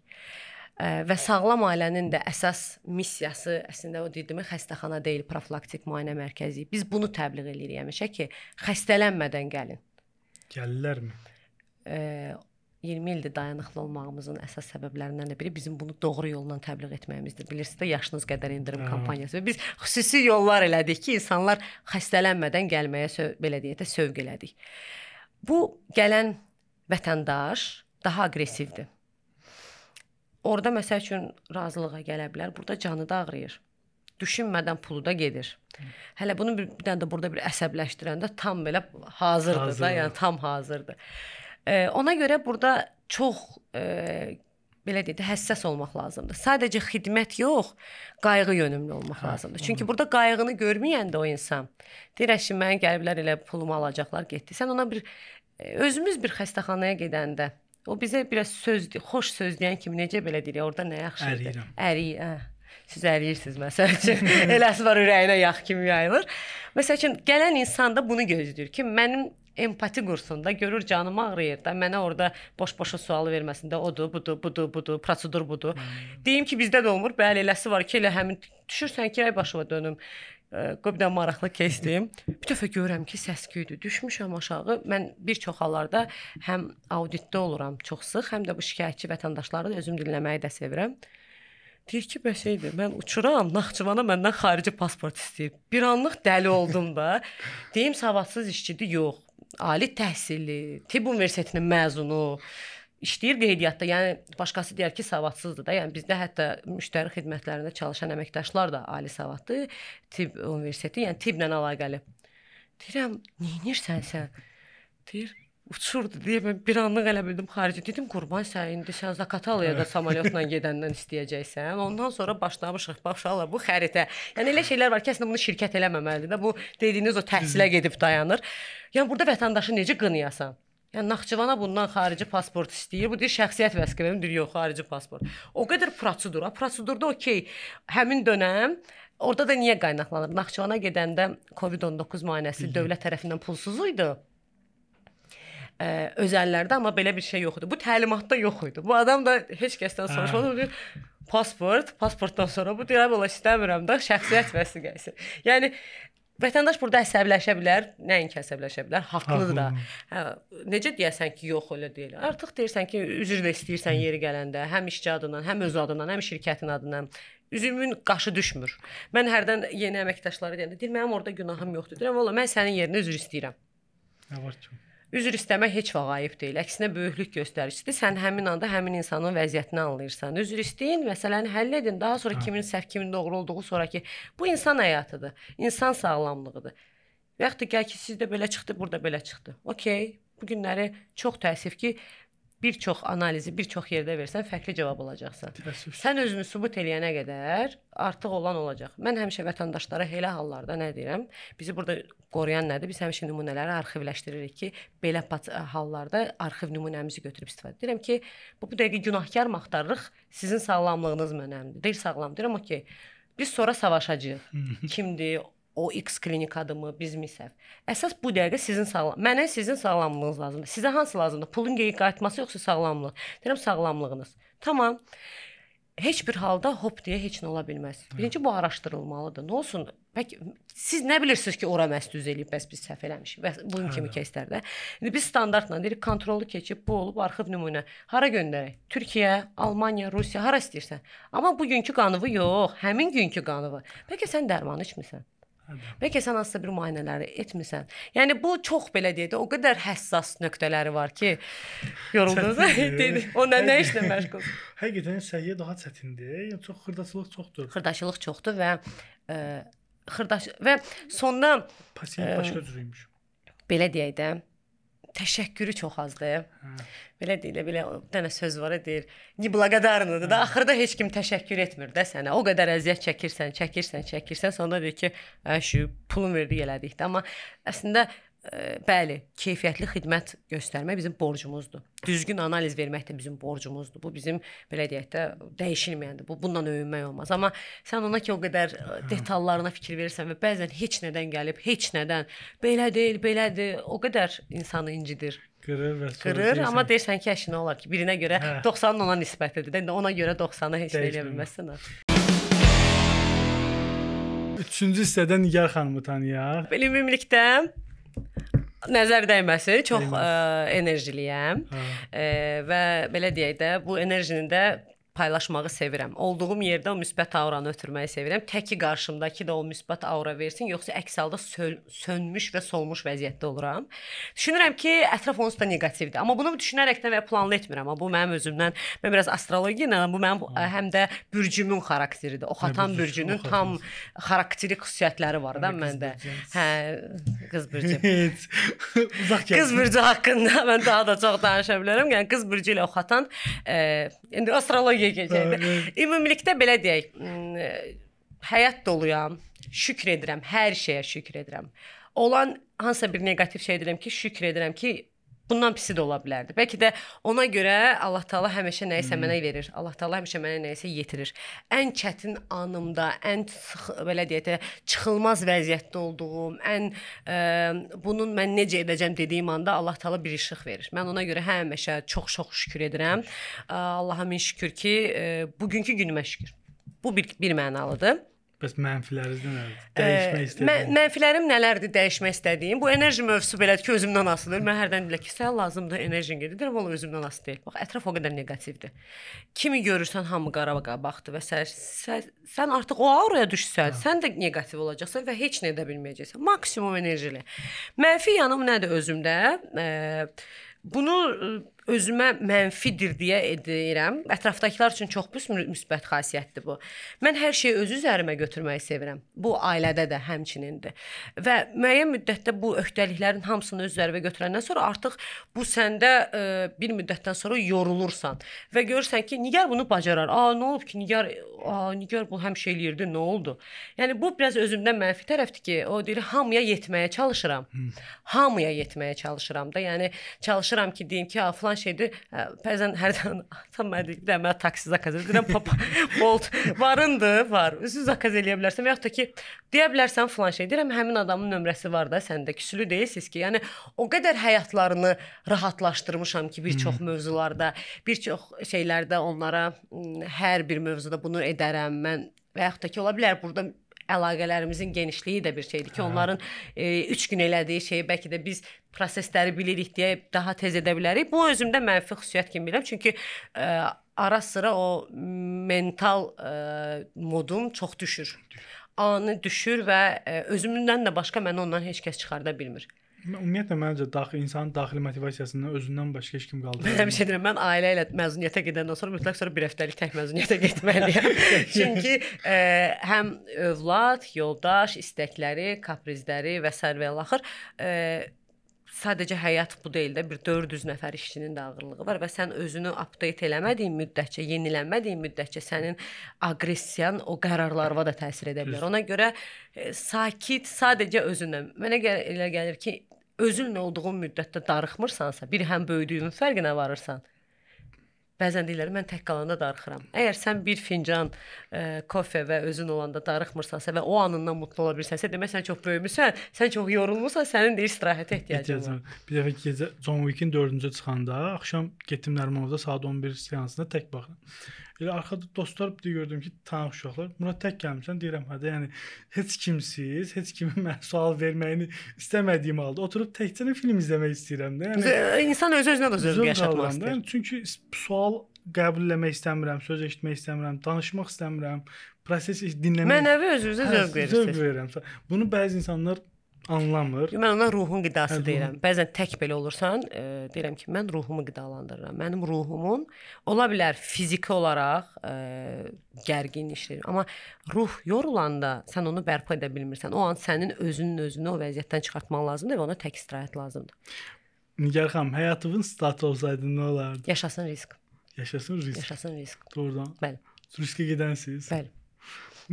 Və sağlam ailənin də əsas missiyası əslində o dediyimi xəstəxana deyil, profilaktik müayinə mərkəzi. Biz bunu təbliğ eləyirik həmişə ki, xəstələnmədən gəlin. Gəlirlərmi? Ə, 20 ildir dayanıqlı olmağımızın əsas səbəblərindən də biri bizim bunu doğru yolla təbliğ etməyimizdir. Bilirsiniz də yaşınız qədər endirim Hı. Hə. kampaniyası və biz xüsusi yollar elədik ki, insanlar xəstələnmədən gəlməyə belə deyək də sövq elədik. Bu gələn vətəndaş daha aqressivdir. Orda məsəl üçün razılığa gələ bilər, burada canı da ağrıyır düşünmədən pulu da gedir. Hələ bunu bir, bir dənə də burada bir əsəbləşdirəndə tam belə hazırdır Hazır. da, yəni tam hazırdır. Ona görə burada çox e, belə deyək də həssas olmaq lazımdır. Sadəcə xidmət yox, qayğı yönümlü olmaq hə, lazımdır. Çünki hı. burada qayğını görməyəndə o insan deyir, "Əşi, mən gəliblər elə pulumu alacaqlar, getdi." Sən ona bir e, özümüz bir xəstəxanaya gedəndə o bizə biraz söz, xoş söz deyən kimi necə belə deyir, orada nə yaxşıdır. Əri, hə. Siz əriyirsiniz məsəl üçün. Eləsi var ürəyinə yağ kimi yayılır. Məsəl üçün gələn insan da bunu gözləyir ki, mənim empati qursun da, görür canım ağrıyır da, mənə orada boş-boşa sual verməsin də, odur, budur, budur, budur, prosedur budur. Hmm. Deyim ki, bizdə də olmur. Bəli, eləsi var ki, elə həmin düşürsən ki, ay başıma dönüm. Qobda maraqlı keçdim. Bir dəfə görürəm ki, səs-küydür. Düşmüşəm aşağı. Mən bir çox hallarda həm auditdə oluram çox sıx, həm də bu şikayətçi vətəndaşları da özüm dinləməyi də sevirəm. Deyir ki, bəs şeydir. Mən uçuram, Naxçıvana məndən xarici pasport istəyib. Bir anlıq dəli oldum da. Deyim savadsız işçidir, yox ali təhsilli, tibb universitetinin məzunu işləyir qeydiyyatda. Yəni başqası deyər ki, savadsızdır da. Yəni bizdə hətta müştəri xidmətlərində çalışan əməkdaşlar da ali savadlı, tibb universiteti, yəni tibblə əlaqəli. Deyirəm, "Nəyinirsən sən?" Deyir, uçurdu deyə mən bir anlıq elə bildim xarici. Dedim qurban sən indi sən Zakatalaya da samolyotla gedəndən istəyəcəksən. Ondan sonra başlamışıq başlar bu xəritə. Yəni elə şeylər var ki, əslində bunu şirkət eləməməlidir də. Bu dediyiniz o təhsilə gedib dayanır. Yəni burada vətəndaşı necə qınayasan? Yəni Naxçıvana bundan xarici pasport istəyir. Bu deyir şəxsiyyət vəsiqəmdir, deyir yox, xarici pasport. O qədər prosedura. Prosedurda okey. Həmin dönəm orada da niyə qaynaqlanır? Naxçıvana gedəndə COVID-19 müayinəsi dövlət tərəfindən pulsuz idi ə, e, özəllərdə amma belə bir şey yox idi. Bu təlimatda yox idi. Bu adam da heç kəsdən soruşmadı. Deyir, pasport, pasportdan sonra bu deyir, "Vəla istəmirəm də şəxsiyyət vəsiqəsi." Yəni Vətəndaş burada əsəbləşə bilər, nəinki əsəbləşə bilər, haqlıdır da. Hə, necə deyəsən ki, yox elə deyil. Artıq deyirsən ki, üzr də istəyirsən yeri gələndə, həm işçi adından, həm öz adından, həm şirkətin adından üzümün qaşı düşmür. Mən hərdən yeni əməkdaşlara deyəndə, deyir, mənim orada günahım yoxdur. Deyirəm, valla mən sənin yerinə üzr istəyirəm. Nə var ki? Üzr istəmək heç vaxt ayıb deyil. Əksinə böyüklük göstəricisidir. Sən həmin anda həmin insanın vəziyyətini anlayırsan. Üzr istəyin, məsələni həll edin. Daha sonra hə. kimin səhv, kimin doğru olduğu sonrakı bu insan həyatıdır. İnsan sağlamlığıdır. Və yaxud da gəl ki, sizdə belə çıxdı, burada belə çıxdı. Okay. Bu günləri çox təəssüf ki, bir çox analizi bir çox yerdə versən fərqli cavab alacaqsan. Təəssüf. Sən özünü sübut eləyənə qədər artıq olan olacaq. Mən həmişə vətəndaşlara elə hallarda nə deyirəm? Bizi burada qoruyan nədir? Biz həmişə nümunələri arxivləşdiririk ki, belə e, hallarda arxiv nümunəmizi götürüb istifadə edirəm ki, bu, bu dəqiqə günahkar mı axtarırıq? Sizin sağlamlığınız mı önəmlidir? Deyir sağlam deyirəm, okey. Biz sonra savaşacağıq. Kimdir? o X klinikadımı, bizmi səhv. Əsas bu dəqiqə sizin sağlam. Mənə sizin sağlamlığınız lazımdır. Sizə hansı lazımdır? Pulun geri qayıtması yoxsa sağlamlıq? Deyirəm sağlamlığınız. Tamam. Heç bir halda hop deyə heç nə ola bilməz. Hə. Birinci bu araşdırılmalıdır. Nə olsun? Bəlkə siz nə bilirsiniz ki, ora məs düz eləyib, bəs biz səhv eləmişik. Bəs bunun hə. kimi кейslərdə. İndi biz standartla deyirik, kontrollu keçib bu olub arxiv nümunə. Hara göndərək? Türkiyə, Almaniya, Rusiya, hara istəyirsən. Amma bugünkü qanıvı yox, həmin günkü qanıvı. Bəlkə sən dərman içmisən. Bəlkə sən hansısa bir müayinələri etmisən. Yəni bu çox belə deyək də, o qədər həssas nöqtələri var ki, yoruldunuz. Dedi. Onda nə işlə məşğulsun? Həqiqətən səhiyyə daha çətindir. Yəni çox xırdaçılıq çoxdur. Xırdaçılıq çoxdur və ə, e, xırdaç və sonda pasiyent e, başqa cür imiş. Belə deyək də, təşəkkürü çox azdır. Hə. Belə deyilə, belə bir dənə söz var, deyir, "Niblagodarnıdır" da, hə. axırda heç kim təşəkkür etmir də sənə. O qədər əziyyət çəkirsən, çəkirsən, çəkirsən, sonra deyir ki, "Əşi, pulun verdi elədikdə." Amma əslində bəli, keyfiyyətli xidmət göstərmək bizim borcumuzdur. Düzgün analiz vermək də bizim borcumuzdur. Bu bizim belə deyək də dəyişilməyəndir. Bu bundan öyünmək olmaz. Amma sən ona ki o qədər e, detallarına fikir verirsən və bəzən heç nədən gəlib, heç nədən belə deyil, belədir, o qədər insanı incidir. Qırır və sonra qırır, deyirsən. amma deyirsən ki, əşinə olar ki, birinə görə hə. 90-ın ona nisbətidir. Də ona görə 90-a heç nə eləyə bilməzsən. Üçüncü hissədə Nigar xanımı tanıyaq. Bilimimlikdən Nəzər dəyməsi, çox ə, e, enerjiliyəm. Hə. Ə, e, və belə deyək də, bu enerjinin də paylaşmağı sevirəm. Olduğum yerdə o müsbət auranı ötürməyi sevirəm. Təki qarşımdakı da o müsbət aura versin, yoxsa əks halda sönmüş və solmuş vəziyyətdə oluram. Düşünürəm ki, ətraf onsuz da neqativdir. Amma bunu düşünərəkdən və planlı etmirəm. Amma bu mənim özümdən, mən biraz astrologiya ilə, bu mənim Hı. həm də bürcümün xarakteridir. Oxatan hə, bürcünün oxatan. tam xarakterik xüsusiyyətləri var da hə, məndə. Hə, qız bürcü. qız bürcü haqqında mən daha da çox danışa bilərəm. Yəni qız bürcü ilə oxatan, e, indi astrologiya şey keçəydi. Ümumilikdə belə deyək, həyat doluyam. Şükr edirəm hər şeyə, şükr edirəm. Olan hansısa bir neqativ şey edirəm ki, şükr edirəm ki, bundan pisi də ola bilərdi. Bəlkə də ona görə Allah Taala həmişə nəyisə hmm. mənə verir. Allah Taala həmişə mənə nəyisə yetirir. Ən çətin anımda, ən sıx, belə deyək də, çıxılmaz vəziyyətdə olduğum, ən ə, e, bunun mən necə edəcəm dediyim anda Allah Taala bir işıq verir. Mən ona görə həmişə çox-çox şükür edirəm. Allaha min şükür ki, ə, e, bugünkü günümə şükür. Bu bir bir mənalıdır. Bəs mənfiləriniz nələrdir? Dəyişmək istədiyiniz? Mən, mənfilərim nələrdir? Dəyişmək istədiyim. Bu enerji mövzusu belədir ki, özümdən asılıdır. Mən hərdən deyirəm ki, sənə lazımdır enerjin gedir. Deyirəm, valla özümdən asılı deyil. Bax, ətraf o qədər neqativdir. Kimi görürsən, hamı qarabaqa baxdı və sən, sən, sən artıq o auraya düşsən, hə. sən də neqativ olacaqsan və heç nə edə bilməyəcəksən. Maksimum enerjili. Mənfi yanım nədir özümdə? E, bunu özümə mənfidir deyə edirəm. Ətrafdakılar üçün çox pis müsbət xassiyyətdir bu. Mən hər şeyi öz üzərimə götürməyi sevirəm. Bu ailədə də həmçinindir. Və müəyyən müddətdə bu öhdəliklərin hamısını öz üzərinə götürəndən sonra artıq bu səndə ə, e, bir müddətdən sonra yorulursan və görürsən ki, nigar bunu bacarar. A, nə olub ki, nigar a, nigar bu həmişə eləyirdi, nə oldu? Yəni bu biraz özümdən mənfi tərəfdir ki, o deyir hamıya yetməyə çalışıram. Hamıya yetməyə çalışıram da. Yəni çalışıram ki, deyim ki, a, falan şeydir. Bəzən hərdən atam mənə deyir, "Mən taksi zakaz edirəm." Deyirəm, "Papa, Bolt varındır, var. Üzü zakaz eləyə bilərsən və yaxud da ki, deyə bilərsən falan şey. Deyirəm, həmin adamın nömrəsi var da, səndə küsülü deyilsiniz ki, yəni o qədər həyatlarını rahatlaşdırmışam ki, bir çox hmm. mövzularda, bir çox şeylərdə onlara hər bir mövzuda bunu edərəm. Mən və yaxud da ki, ola bilər burada əlaqələrimizin genişliyi də bir şeydir ki, hə. onların 3 e, gün elədiyi şeyi bəlkə də biz prosesləri bilirik deyə daha tez edə bilərik. Bu özümdə mənfi xüsusiyyət kimi bilirəm, çünki e, ara sıra o mental e, modum çox düşür. Anı düşür və e, özümdən də başqa məni ondan heç kəs çıxarda bilmir. Ümumiyyətlə məncə daxil insanın daxili motivasiyasından özündən başqa heç kim qaldıra bilməz. Həmişə deyirəm mən ailə ilə məzuniyyətə gedəndən sonra mütləq sonra bir həftəlik tək məzuniyyətə getməliyəm. Çünki ə, e, həm övlad, yoldaş, istəkləri, kaprizləri və sərvəl axır ə, e, sadəcə həyat bu deyil də bir 400 nəfər işçinin də ağırlığı var və sən özünü update eləmədiyin müddətcə, yenilənmədiyin müddətcə sənin aqressiyan o qərarlarına da təsir edə bilər. Ona görə e, sakit, sadəcə özünlə. Mənə gəl elə gəlir ki, özünlə olduğun müddətdə darıxmırsansa, bir həm böyüdüyün fərqinə varırsan. Bəzən deyirlər mən tək qalanda darıxıram. Əgər sən bir fincan ə, e, kofe və özün olanda darıxmırsansə və o anından mutlu ola bilirsənsə, demək sən çox böyümüsən, sən çox yorulmusan, sənin də istirahətə ehtiyacın var. Bir dəfə gecə John Wick-in 4-cü çıxanda axşam getdim Nərimanovda saat 11 seansına tək baxdım. Elə arxada dostlar bir də gördüm ki, tanış uşaqlar. Murad tək gəlmisən deyirəm hə də, yəni heç kimsiz, heç kimə mən sual verməyini istəmədiyim halda oturub təkcə film izləmək istəyirəm də. Yəni insan öz-özünə də zövq yaşatmaq istəyir. Yəni, çünki sual qəbul etmək istəmirəm, söz eşitmək istəmirəm, danışmaq istəmirəm, proses dinləmək. Mənəvi özünüzə hə, zövq verirsiniz. Hə, zövq verirəm. Bunu bəzi insanlar anlamır. Mən ona ruhun qidası hə, deyirəm. Ruhun. Bəzən tək belə olursan, e, deyirəm ki, mən ruhumu qidalandırıram. Mənim ruhumun ola bilər fiziki olaraq e, gərgin işləyir, amma ruh yorulanda sən onu bərpa edə bilmirsən. O an sənin özünün özünü o vəziyyətdən çıxartman lazımdır və ona tək istirahət lazımdır. Nigar xanım, həyatının statı olsaydı nə olardı? Yaşasın risk. Yaşasın risk. Yaşasın risk. Doğrudan. Bəli. Riskə gedənsiz. Bəli.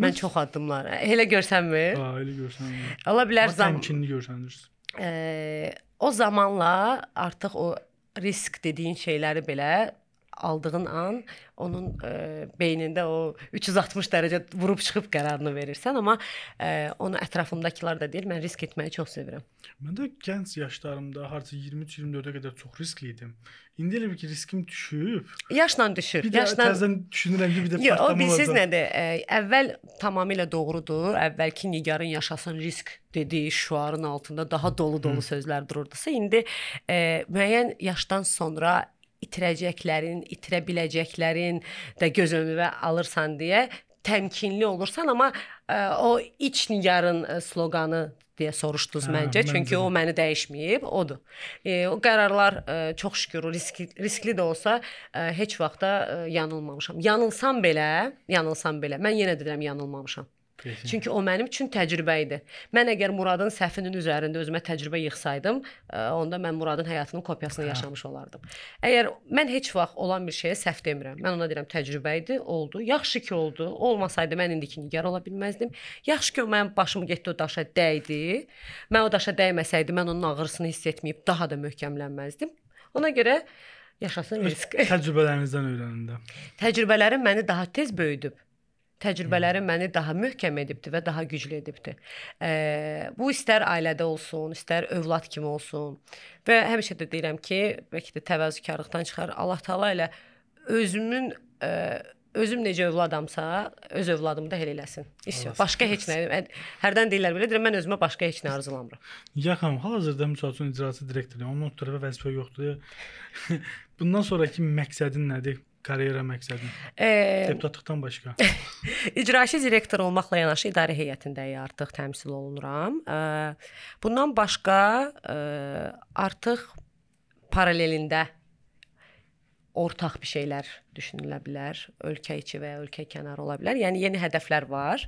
Mən çox addımlar. Elə görsənmir? Ha, elə görsənmir. Ola bilər zam. Təmkinli görsənirsiz. E, o zamanla artıq o risk dediyin şeyləri belə aldığın an onun e, beynində o 360 dərəcə vurub çıxıb qərarını verirsən, amma e, onu ətrafımdakılar da deyir, mən risk etməyi çox sevirəm. Mən də gənc yaşlarımda harca 23-24-ə qədər çox riskli idim. İndi elə bir ki riskim düşüb. Yaşla düşür. Bir yaşla... də təzədən düşünürəm ki, bir də Yo, patlama olacaq. Yox, o bilirsiz nədir? E, əvvəl tamamilə doğrudur. Əvvəlki nigarın yaşasın risk dediyi şüarın altında daha dolu-dolu sözlər dururdusa, indi e, müəyyən yaşdan sonra itirəcəklərin, itirə biləcəklərin də göz önünə alırsan deyə təmkinli olursan, amma ə, e, o iç nigarın ə, e, sloqanı deyə soruşdunuz hə, məncə, məncə, çünki o məni dəyişməyib, odur. E, o qərarlar e, çox şükür riskli, riskli də olsa e, heç vaxt da e, yanılmamışam. Yanılsam belə, yanılsam belə, mən yenə də deyirəm yanılmamışam. Kesin. Çünki o mənim üçün təcrübə idi. Mən əgər Muradın səhvinin üzərində özümə təcrübə yığsaydım, e, onda mən Muradın həyatının kopyasını hə. yaşamış olardım. Əgər mən heç vaxt olan bir şeyə səhv demirəm. Mən ona deyirəm təcrübə idi, oldu. Yaxşı ki oldu. Olmasaydı mən indiki nigar ola bilməzdim. Yaxşı ki o mənim başım getdi o daşa dəydi. Mən o daşa dəyməsəydi mən onun ağrısını hiss etməyib daha da möhkəmlənməzdim. Ona görə yaşasın risk. Təcrübələrinizdən öyrənin də. Təcrübələrim məni daha tez böyüdüb təcrübələri hmm. məni daha möhkəm edibdi və daha güclü edibdi. E, bu istər ailədə olsun, istər övlad kimi olsun. Və həmişə də deyirəm ki, bəlkə də təvəzzükarlıqdan çıxar. Allah Taala ilə özümün e, özüm necə övladamsa, öz övladımı da elə eləsin. İşsə, başqa heç nə. Hərdən deyirlər belə, deyirəm mən özümə başqa heç nə arzulamıram. Yaxam, hal-hazırda müsəlçün icraçı direktoruyam. Onun tərəfə vəzifə yoxdur. Bundan sonrakı məqsədin nədir? Karyera məqsədi. E, Deputatlıqdan başqa. İcraçı direktor olmaqla yanaşı idarə heyətindəyi artıq təmsil olunuram. E, bundan başqa e, artıq paralelində ortaq bir şeylər düşünülə bilər. Ölkə içi və ya ölkə kənarı ola bilər. Yəni yeni hədəflər var.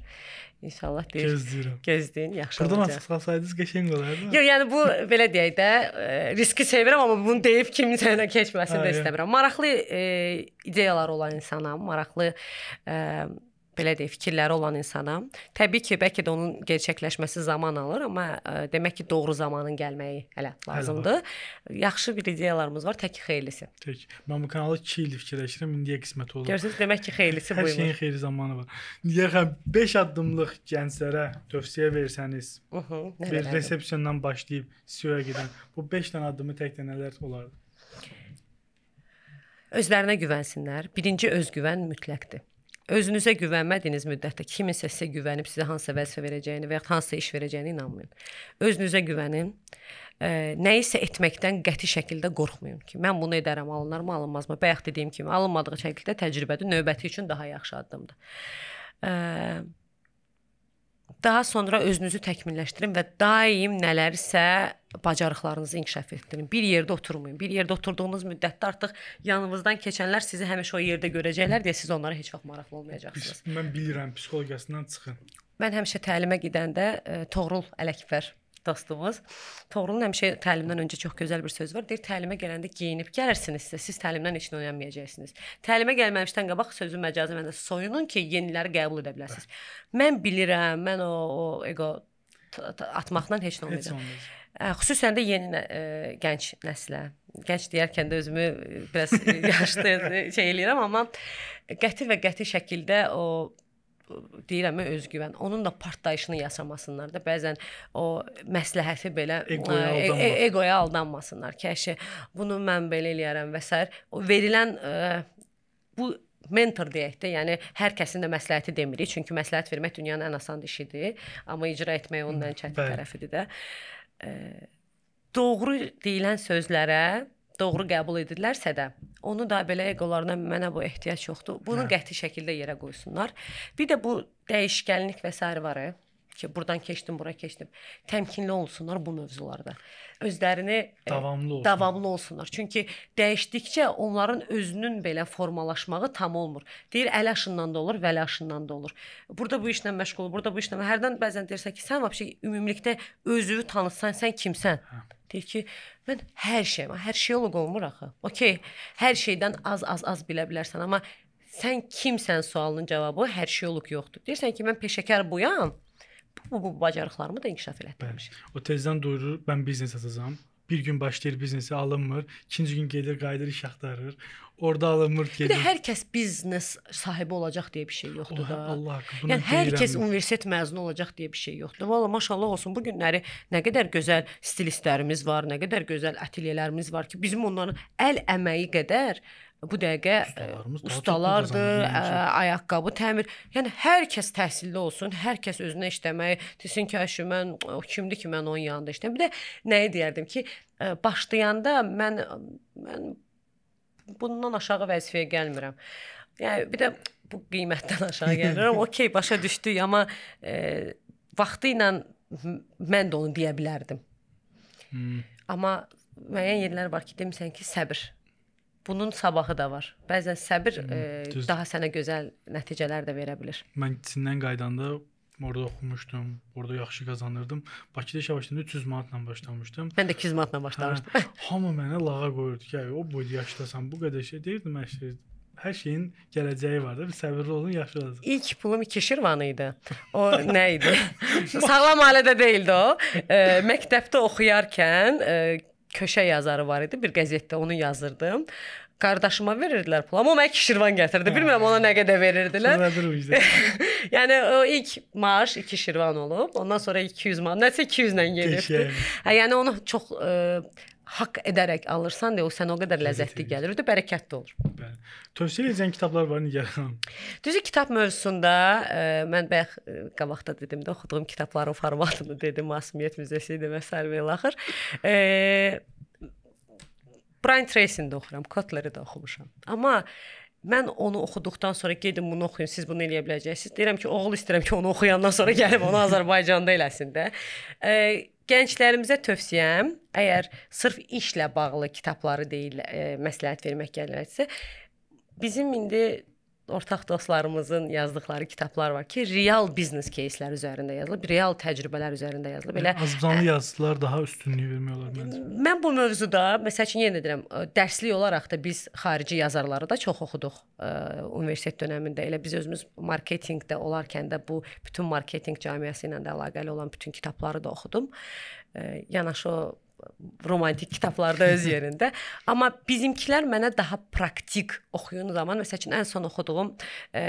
İnşallah deyir. Gözləyirəm. Gözləyin, yaxşı Buradan olacaq. Buradan çıxsaydınız qəşəng olardı. Yox, yəni bu belə deyək də, e, riski sevirəm, amma bunu deyib kimsənə keçməsini hə, də istəmirəm. Maraqlı e, ideyalar olan insanam, maraqlı e, belə deyək, fikirləri olan insanam. Təbii ki, bəlkə də onun gerçəkləşməsi zaman alır, amma ə, e, demək ki, doğru zamanın gəlməyi hələ lazımdır. Hələ Yaxşı bir ideyalarımız var, təki xeyrlisi. Tək. Mən bu kanalı 2 ildir fikirləşirəm, indiyə qismət oldu. Görürsüz, demək ki, xeyrlisi buymuş. Hər şeyin xeyri zamanı var. Deyirəm, 5 addımlıq gənclərə tövsiyə versəniz, uh -huh, bir resepsiyondan başlayıb CEO-ya gedən bu 5 dənə addımı təkdə nələr olardı? Özlərinə güvənsinlər. Birinci özgüvən mütləqdir özünüzə güvənmədiyiniz müddətdə kiminsə sizə güvənib sizə hansısa vəzifə verəcəyini və ya hansısa iş verəcəyini inanmayın. Özünüzə güvənin. Ə, nəyisə etməkdən qəti şəkildə qorxmayın ki, mən bunu edərəm, alınarmı, alınmazmı? Bayaq dediyim kimi, alınmadığı şəkildə təcrübədir, növbəti üçün daha yaxşı addımdır. Ə, daha sonra özünüzü təkmilləşdirin və daim nələrsə bacarıqlarınızı inkişaf etdirin. Bir yerdə oturmayın. Bir yerdə oturduğunuz müddətdə artıq yanınızdan keçənlər sizi həmişə o yerdə görəcəklər deyə siz onlara heç vaxt maraqlı olmayacaqsınız. Mən bilirəm, psixologiyasından çıxın. Mən həmişə təlimə gedəndə e, Toğrul Ələkbər dostumuz. Toğrulun həmişə təlimdən öncə çox gözəl bir sözü var. Deyir, təlimə gələndə geyinib gəlirsinizsə, siz təlimdən heç nə öyrənməyəcəksiniz. Təlimə gəlməmişdən qabaq sözün məcazi mənada soyunun ki, yeniləri qəbul edə bilərsiniz. Mən bilirəm, mən o, o ego atmaqdan heç nə olmayacaq. Xüsusən də yeni nə, ə, gənc nəslə. Gənc deyərkən də özümü e, biraz yaşlı e, şey eləyirəm, amma qəti və qəti şəkildə o deyirəm özgüvən. Onun da partlayışını yaşamasınlar da. Bəzən o məsləhəti belə egoya, e aldanma. e egoya aldanmasınlar. Kəşi bunu mən belə eləyərəm və s. O verilən ə, e, bu mentor deyək də, yəni hər kəsin də məsləhəti demirik, çünki məsləhət vermək dünyanın ən asan işidir, amma icra etmək onun ən çətin tərəfidir də. Bəli doğru deyilən sözlərə doğru qəbul edirlərsə də onu da belə eqolarına mənə bu ehtiyac yoxdur. Bunu hə. qəti şəkildə yerə qoysunlar. Bir də bu dəyişkənlik və sair var. Ya ki, buradan keçdim, bura keçdim. Təmkinli olsunlar bu mövzularda. Özlərini e, davamlı, olsun. davamlı olsunlar. Çünki dəyişdikcə onların özünün belə formalaşmağı tam olmur. Deyir əl aşından da olur, vəl aşından da olur. Burada bu işlə məşğul ol, burada bu işlə. Hərdən bəzən deyirsə ki, sən vəbsə ümumilikdə özünü tanıtsan, sən kimsən? Hə. Deyir ki, mən hər şeyəm, hər şeyoloq olmur axı. Okay, hər şeydən az-az-az bilə bilərsən, amma sən kimsən sualının cavabı hər şeyoloq yoxdur. Deyirsən ki, mən peşəkar buyam bu, bu bacarıqlarımı da inkişaf elətdirmişəm. O tezdən duyurur, mən biznes açacağam. Bir gün başlayır biznesi alınmır, ikinci gün gelir qayıdır iş axtarır. Orda alınmır gedir. Bir də hər kəs biznes sahibi olacaq deyə bir şey yoxdur o, da. Allah haqqı. Yəni hər kəs mi? universitet məzunu olacaq deyə bir şey yoxdur. Valla maşallah olsun bu günləri nə qədər gözəl stilistlərimiz var, nə qədər gözəl atelyelərimiz var ki, bizim onların əl əməyi qədər bu dəqiqə e, ustalardır, e, ayaqqabı təmir. Yəni hər kəs təhsilli olsun, hər kəs özünə işləməyi, desin ki, "Əşi mən o kimdir ki, mən onun yanında işləyirəm." Bir də nəyi deyərdim ki, e, başlayanda mən mən bundan aşağı vəzifəyə gəlmirəm. Yəni bir də bu qiymətdən aşağı gəlirəm. Okey, başa düşdük, amma e, vaxtı ilə mən də onu deyə bilərdim. Hmm. Amma müəyyən yerlər var ki, demisən ki, səbir bunun sabahı da var. Bəzən səbir e, Düz. daha sənə gözəl nəticələr də verə bilər. Mən Çindən qaydanda orada oxumuşdum. Orada yaxşı qazanırdım. Bakıda işə başlayanda 300 manatla başlamışdım. Mən də 200 manatla başlamışdım. Hə, hamı mənə lağa qoyurdu ki, o bu yaşdasan, bu qədər şey deyirdim mən şey. Hər şeyin gələcəyi var da, bir səbirli olun, yaxşı olacaq. İlk pulum 2 şirvan idi. O nə idi? Sağlam ailədə deyildi o. E, məktəbdə oxuyarkən e, köşə yazarı var idi bir qəzetdə, onu yazırdım. Qardaşıma verirdilər pul, amma mənə Şirvan gətirdi. Bilmirəm ona nə qədər verirdilər. yəni o ilk maaş 2 Şirvan olub, ondan sonra 200 manat, nəsə 200 ilə gedibdi. Hə, yəni onu çox ə, e, haqq edərək alırsan deyə o sənə o qədər ləzzətli gəlir, o da bərəkətli olur. Bəli. Tövsiyə edəcəyin kitablar var Nigaran? Düzü kitab mövzusunda ə, e, mən bayaq e, qabaqda dedim də oxuduğum kitabların formatını dedim, Masumiyet Müzesi idi və sair və ilaxır. E, Brian Tracy-ni də oxuram, Kotler-i də oxumuşam. Amma Mən onu oxuduqdan sonra gedin bunu oxuyun, siz bunu eləyə biləcəksiniz. Deyirəm ki, oğul istəyirəm ki, onu oxuyandan sonra gəlib onu Azərbaycanda eləsin də. E, Gənclərimizə tövsiyəm, əgər sırf işlə bağlı kitabları deyil, ə, e, məsləhət vermək gəlirsə, bizim indi ortaq dostlarımızın yazdıkları kitablar var ki, real biznes кейslər üzərində yazılıb, real təcrübələr üzərində yazılıb. Belə yəni, azcanlı yazılar daha üstünlük vermiyorlar məncə. Mən bu mövzuda, məsəl üçün yenə deyirəm, dərslik olaraq da biz xarici yazarları da çox oxuduq ə, universitet dövründə. Elə biz özümüz marketinqdə olarkən də bu bütün marketinq cəmiyyəsi ilə də əlaqəli olan bütün kitabları da oxudum. Ə, yanaşı romantik kitablarda öz yerində. Amma bizimkilər mənə daha praktik oxuyun zaman, məsəl üçün ən son oxuduğum e,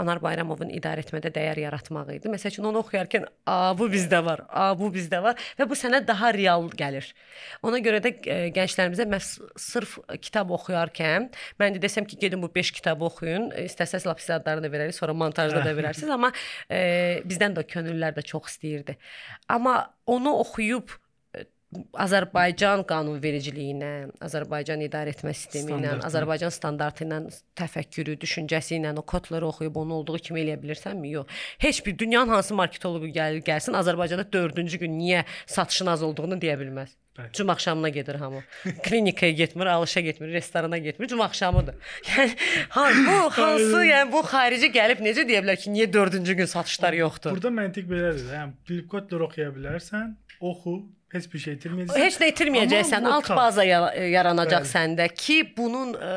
Anar Bayramovun idarə etmədə dəyər yaratmaq idi. Məsəl üçün onu oxuyarkən, "A, bu bizdə var. A, bu bizdə var" və bu sənə daha real gəlir. Ona görə də e, gənclərimizə məhz sırf kitab oxuyarkən mən də desəm ki, gedin bu 5 kitabı oxuyun. İstəsəz lap sizə adlarını da verərik, sonra montajda da verərsiniz, amma e, bizdən də könüllər də çox istəyirdi. Amma onu oxuyub Azərbaycan qanunvericiliyinə, Azərbaycan idarəetmə sistemi ilə, Azərbaycan standartı ilə, təfəkkürü, düşüncəsi ilə o kodları oxuyub onu olduğu kimi eləyə bilirsənmi? Yox. Heç bir dünyanın hansı marketoloqu gəlir, gəlsin Azərbaycanda 4-cü gün niyə satışın az olduğunu deyə bilməz. Bəli. Cümə axşamına gedir hamı. Klinikaya getmir, alışa getmir, restorana getmir, cümə axşamıdır. Yəni ha bu hansı, yəni bu xarici gəlib necə deyə bilər ki, niyə 4-cü gün satışlar yoxdur? Burada məntiq belədir. Yəni bilib kodları oxuya bilərsən, oxu, bir şey itirmeyeceksin. Heç nə itirməyəcəksən. Alt baza yaranacaq evet. səndə ki, bunun e,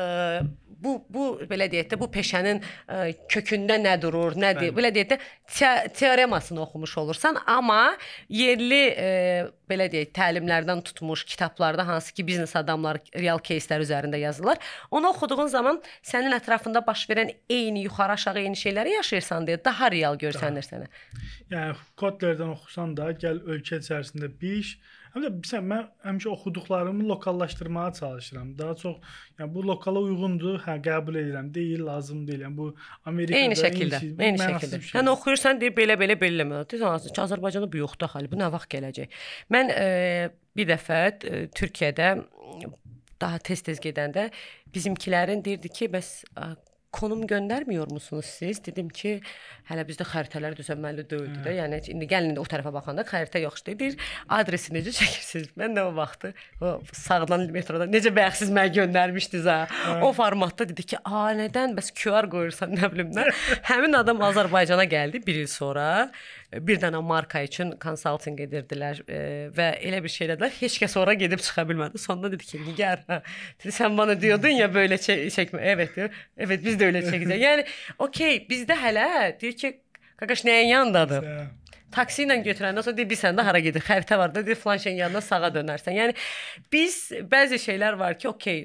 bu bu belə deyək də bu peşənin ə, e, kökündə nə durur, nədir? Bəli. Belə deyək də te teoremasını oxumuş olursan, amma yerli ə, e, belə deyək təlimlərdən tutmuş kitablarda hansı ki biznes adamları real кейslər üzərində yazırlar. Onu oxuduğun zaman sənin ətrafında baş verən eyni yuxarı aşağı eyni şeyləri yaşayırsan deyə daha real görsənir sənə. Yəni kodlərdən oxusan da, gəl ölkə içərisində bir iş Həm də bilirsən mən həmişə oxuduqlarımı lokallaşdırmağa çalışıram. Daha çox yəni bu lokala uyğundur, hə qəbul edirəm. Deyil, lazım deyil. Yəni bu Amerikada eyni şəkildə, eyni, eyni şəkildə. Şey. Yəni oxuyursan deyir belə-belə beləmə. Deyirsən ki, Azərbaycanda bu yoxdur xali. Bu nə vaxt gələcək? Mən e, bir dəfə e, Türkiyədə daha tez-tez gedəndə bizimkilərin deyirdi ki, bəs konum göndərmiyor musunuz siz? Dedim ki, hələ bizdə xəritələr düzənməli deyildi də. Yəni indi gəlin indi o tərəfə baxanda xəritə yoxdur. Deyir, adresi necə çəkirsiniz? Mən də o vaxtı o sağdan metroda necə bayaq siz mənə göndərmişdiniz ha. Hə. O formatda dedi ki, "A, nədən bəs QR qoyursan nə bilim nə?" Həmin adam Azərbaycana gəldi 1 il sonra bir dənə marka üçün konsaltinq edirdilər e, və elə bir şey elədilər. Heç kəs ora gedib çıxa bilmədi. Sonda dedi ki, "Nigar, sən bana diyordun ya belə çək çəkmə." Evet diyor. Evet biz də elə çəkəcəyik. Yəni okey, bizdə hələ deyir ki, "Qaqaş nəyin yandadır?" taksi ilə götürəndən sonra deyir, bilsən də hara gedir, xəritə var da, deyir, filan şeyin yanına sağa dönərsən. Yəni biz bəzi şeylər var ki, okey,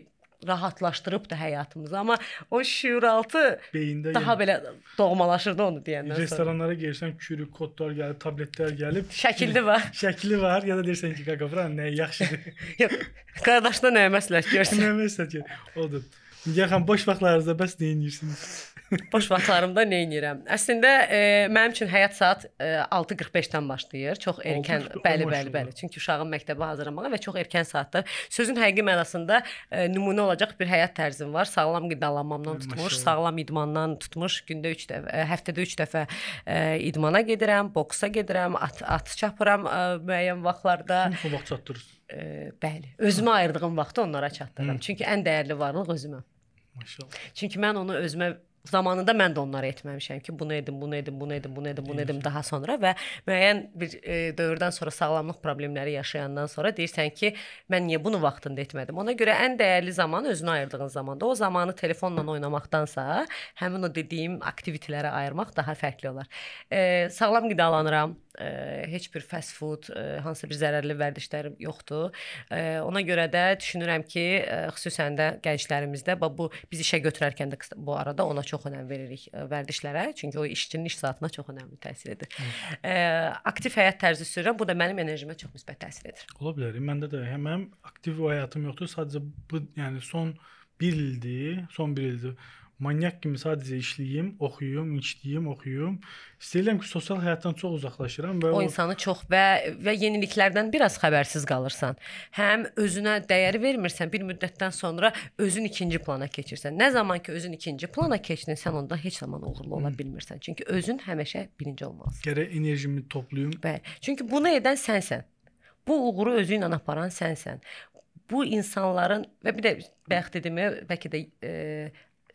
rahatlaşdırıbdı həyatımızı. Amma o şüuraltı beyində daha yəni. belə doğmalaşırdı onu deyəndən sonra. Restoranlara girsən, kürü kodlar gəlib, tabletlər gəlib. Şəkilli var. Şəkli var ya da deyirsən ki, qaqa bura nə yaxşıdır. Yox. Qardaşına nə məsləhət görsən. nə məsləhət gör. Odur. Yaxın boş vaxtlarınızda bəs nə edirsiniz? Boş vaxtlarımda nə edirəm? Əslində e, mənim üçün həyat saat e, 6:45-dən başlayır. Çox erkən, bəli, bəli, bəli. Çünki uşağın məktəbə hazırlamağa və çox erkən saatlar. Sözün həqiqi mənasında e, nümunə olacaq bir həyat tərzim var. Sağlam qidalanmamdan tutmuş, sağlam idmandan tutmuş, gündə 3 dəfə, e, həftədə 3 dəfə e, idmana gedirəm, boksa gedirəm, at, at çapıram e, müəyyən vaxtlarda. Bu vaxt çatdırırsınız. E, bəli. Özümə ayırdığım vaxtı onlara çatdırıram. Hı. Çünki ən dəyərli varlıq özüməm. Maşallah. Çünki mən onu özümə zamanında mən də onlara etməmişəm ki, bunu edim, bunu edim, bunu edim, bunu edim, bunu edim daha sonra və müəyyən bir e, dövrdən sonra sağlamlıq problemləri yaşayandan sonra deyirsən ki, mən niyə bunu vaxtında etmədim? Ona görə ən dəyərli zaman özünə ayırdığın zamanda. O zamanı telefonla oynamaqdansa, həmin o dediyim aktivitetlərə ayırmaq daha fərqli olar. E, sağlam qidalanıram, Ə, e, heç bir fast food, ə, e, hansısa bir zərərli vərdişlərim yoxdur. Ə, e, ona görə də düşünürəm ki, ə, xüsusən də gənclərimizdə bax bu biz işə götürərkən də bu arada ona çox önəm veririk ə, vərdişlərə, çünki o işçinin iş saatına çox önəmli təsir edir. Ə, aktiv həyat tərzi sürürəm, bu da mənim enerjimə çox müsbət təsir edir. Ola bilər. Məndə də həm aktiv həyatım yoxdur, sadəcə bu yəni son 1 ildir, son 1 ildir manyak kimi sadəcə işləyim, oxuyum, işləyim, oxuyum. İstəyirəm ki, sosial həyatdan çox uzaqlaşıram və o, o insanı çox və və yeniliklərdən biraz xəbərsiz qalırsan. Həm özünə dəyər vermirsən, bir müddətdən sonra özün ikinci plana keçirsən. Nə zaman ki özün ikinci plana keçdin, sən onda heç zaman uğurlu ola hmm. bilmirsən. Çünki özün həmişə birinci olmalısan. Gərək enerjimi toplayım. Bəli. Çünki bunu edən sənsən. Bu uğuru özü ilə aparan sənsən bu insanların və bir də bayaq dediyim, bəlkə də e,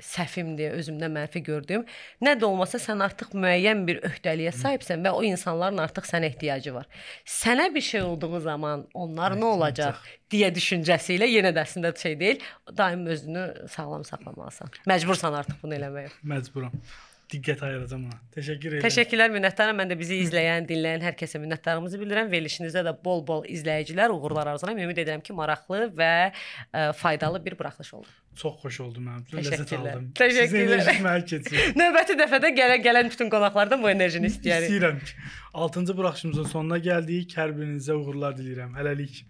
səhvimdir, özümdə mənfi gördüyüm. Nə də olmasa sən artıq müəyyən bir öhdəliyə sahibsən və o insanların artıq sənə ehtiyacı var. Sənə bir şey olduğu zaman onlar Hı, nə olacaq deyə düşüncəsi ilə yenə də əslində şey deyil, daim özünü sağlam saxlamalısan. Məcbursan artıq bunu eləməyə. Məcburam diqqət ayıracam ona. Təşəkkür edirəm. Təşəkkürlər minnətdaram. Mən də bizi izləyən, dinləyən hər kəsə minnətdarlığımızı bildirirəm. Verilişinizdə də bol-bol izləyicilər, uğurlar arzulayıram. Ümid edirəm ki, maraqlı və ə, e, faydalı bir buraxılış oldu. Çox xoş oldu mənim üçün. Ləzzət aldım. Təşəkkürlər. Sizə keçir. Növbəti dəfədə gələ gələn bütün qonaqlardan bu enerjini istəyirik. İstəyirəm. 6-cı buraxılışımızın sonuna gəldik. Hər birinizə uğurlar diləyirəm. Hələlik.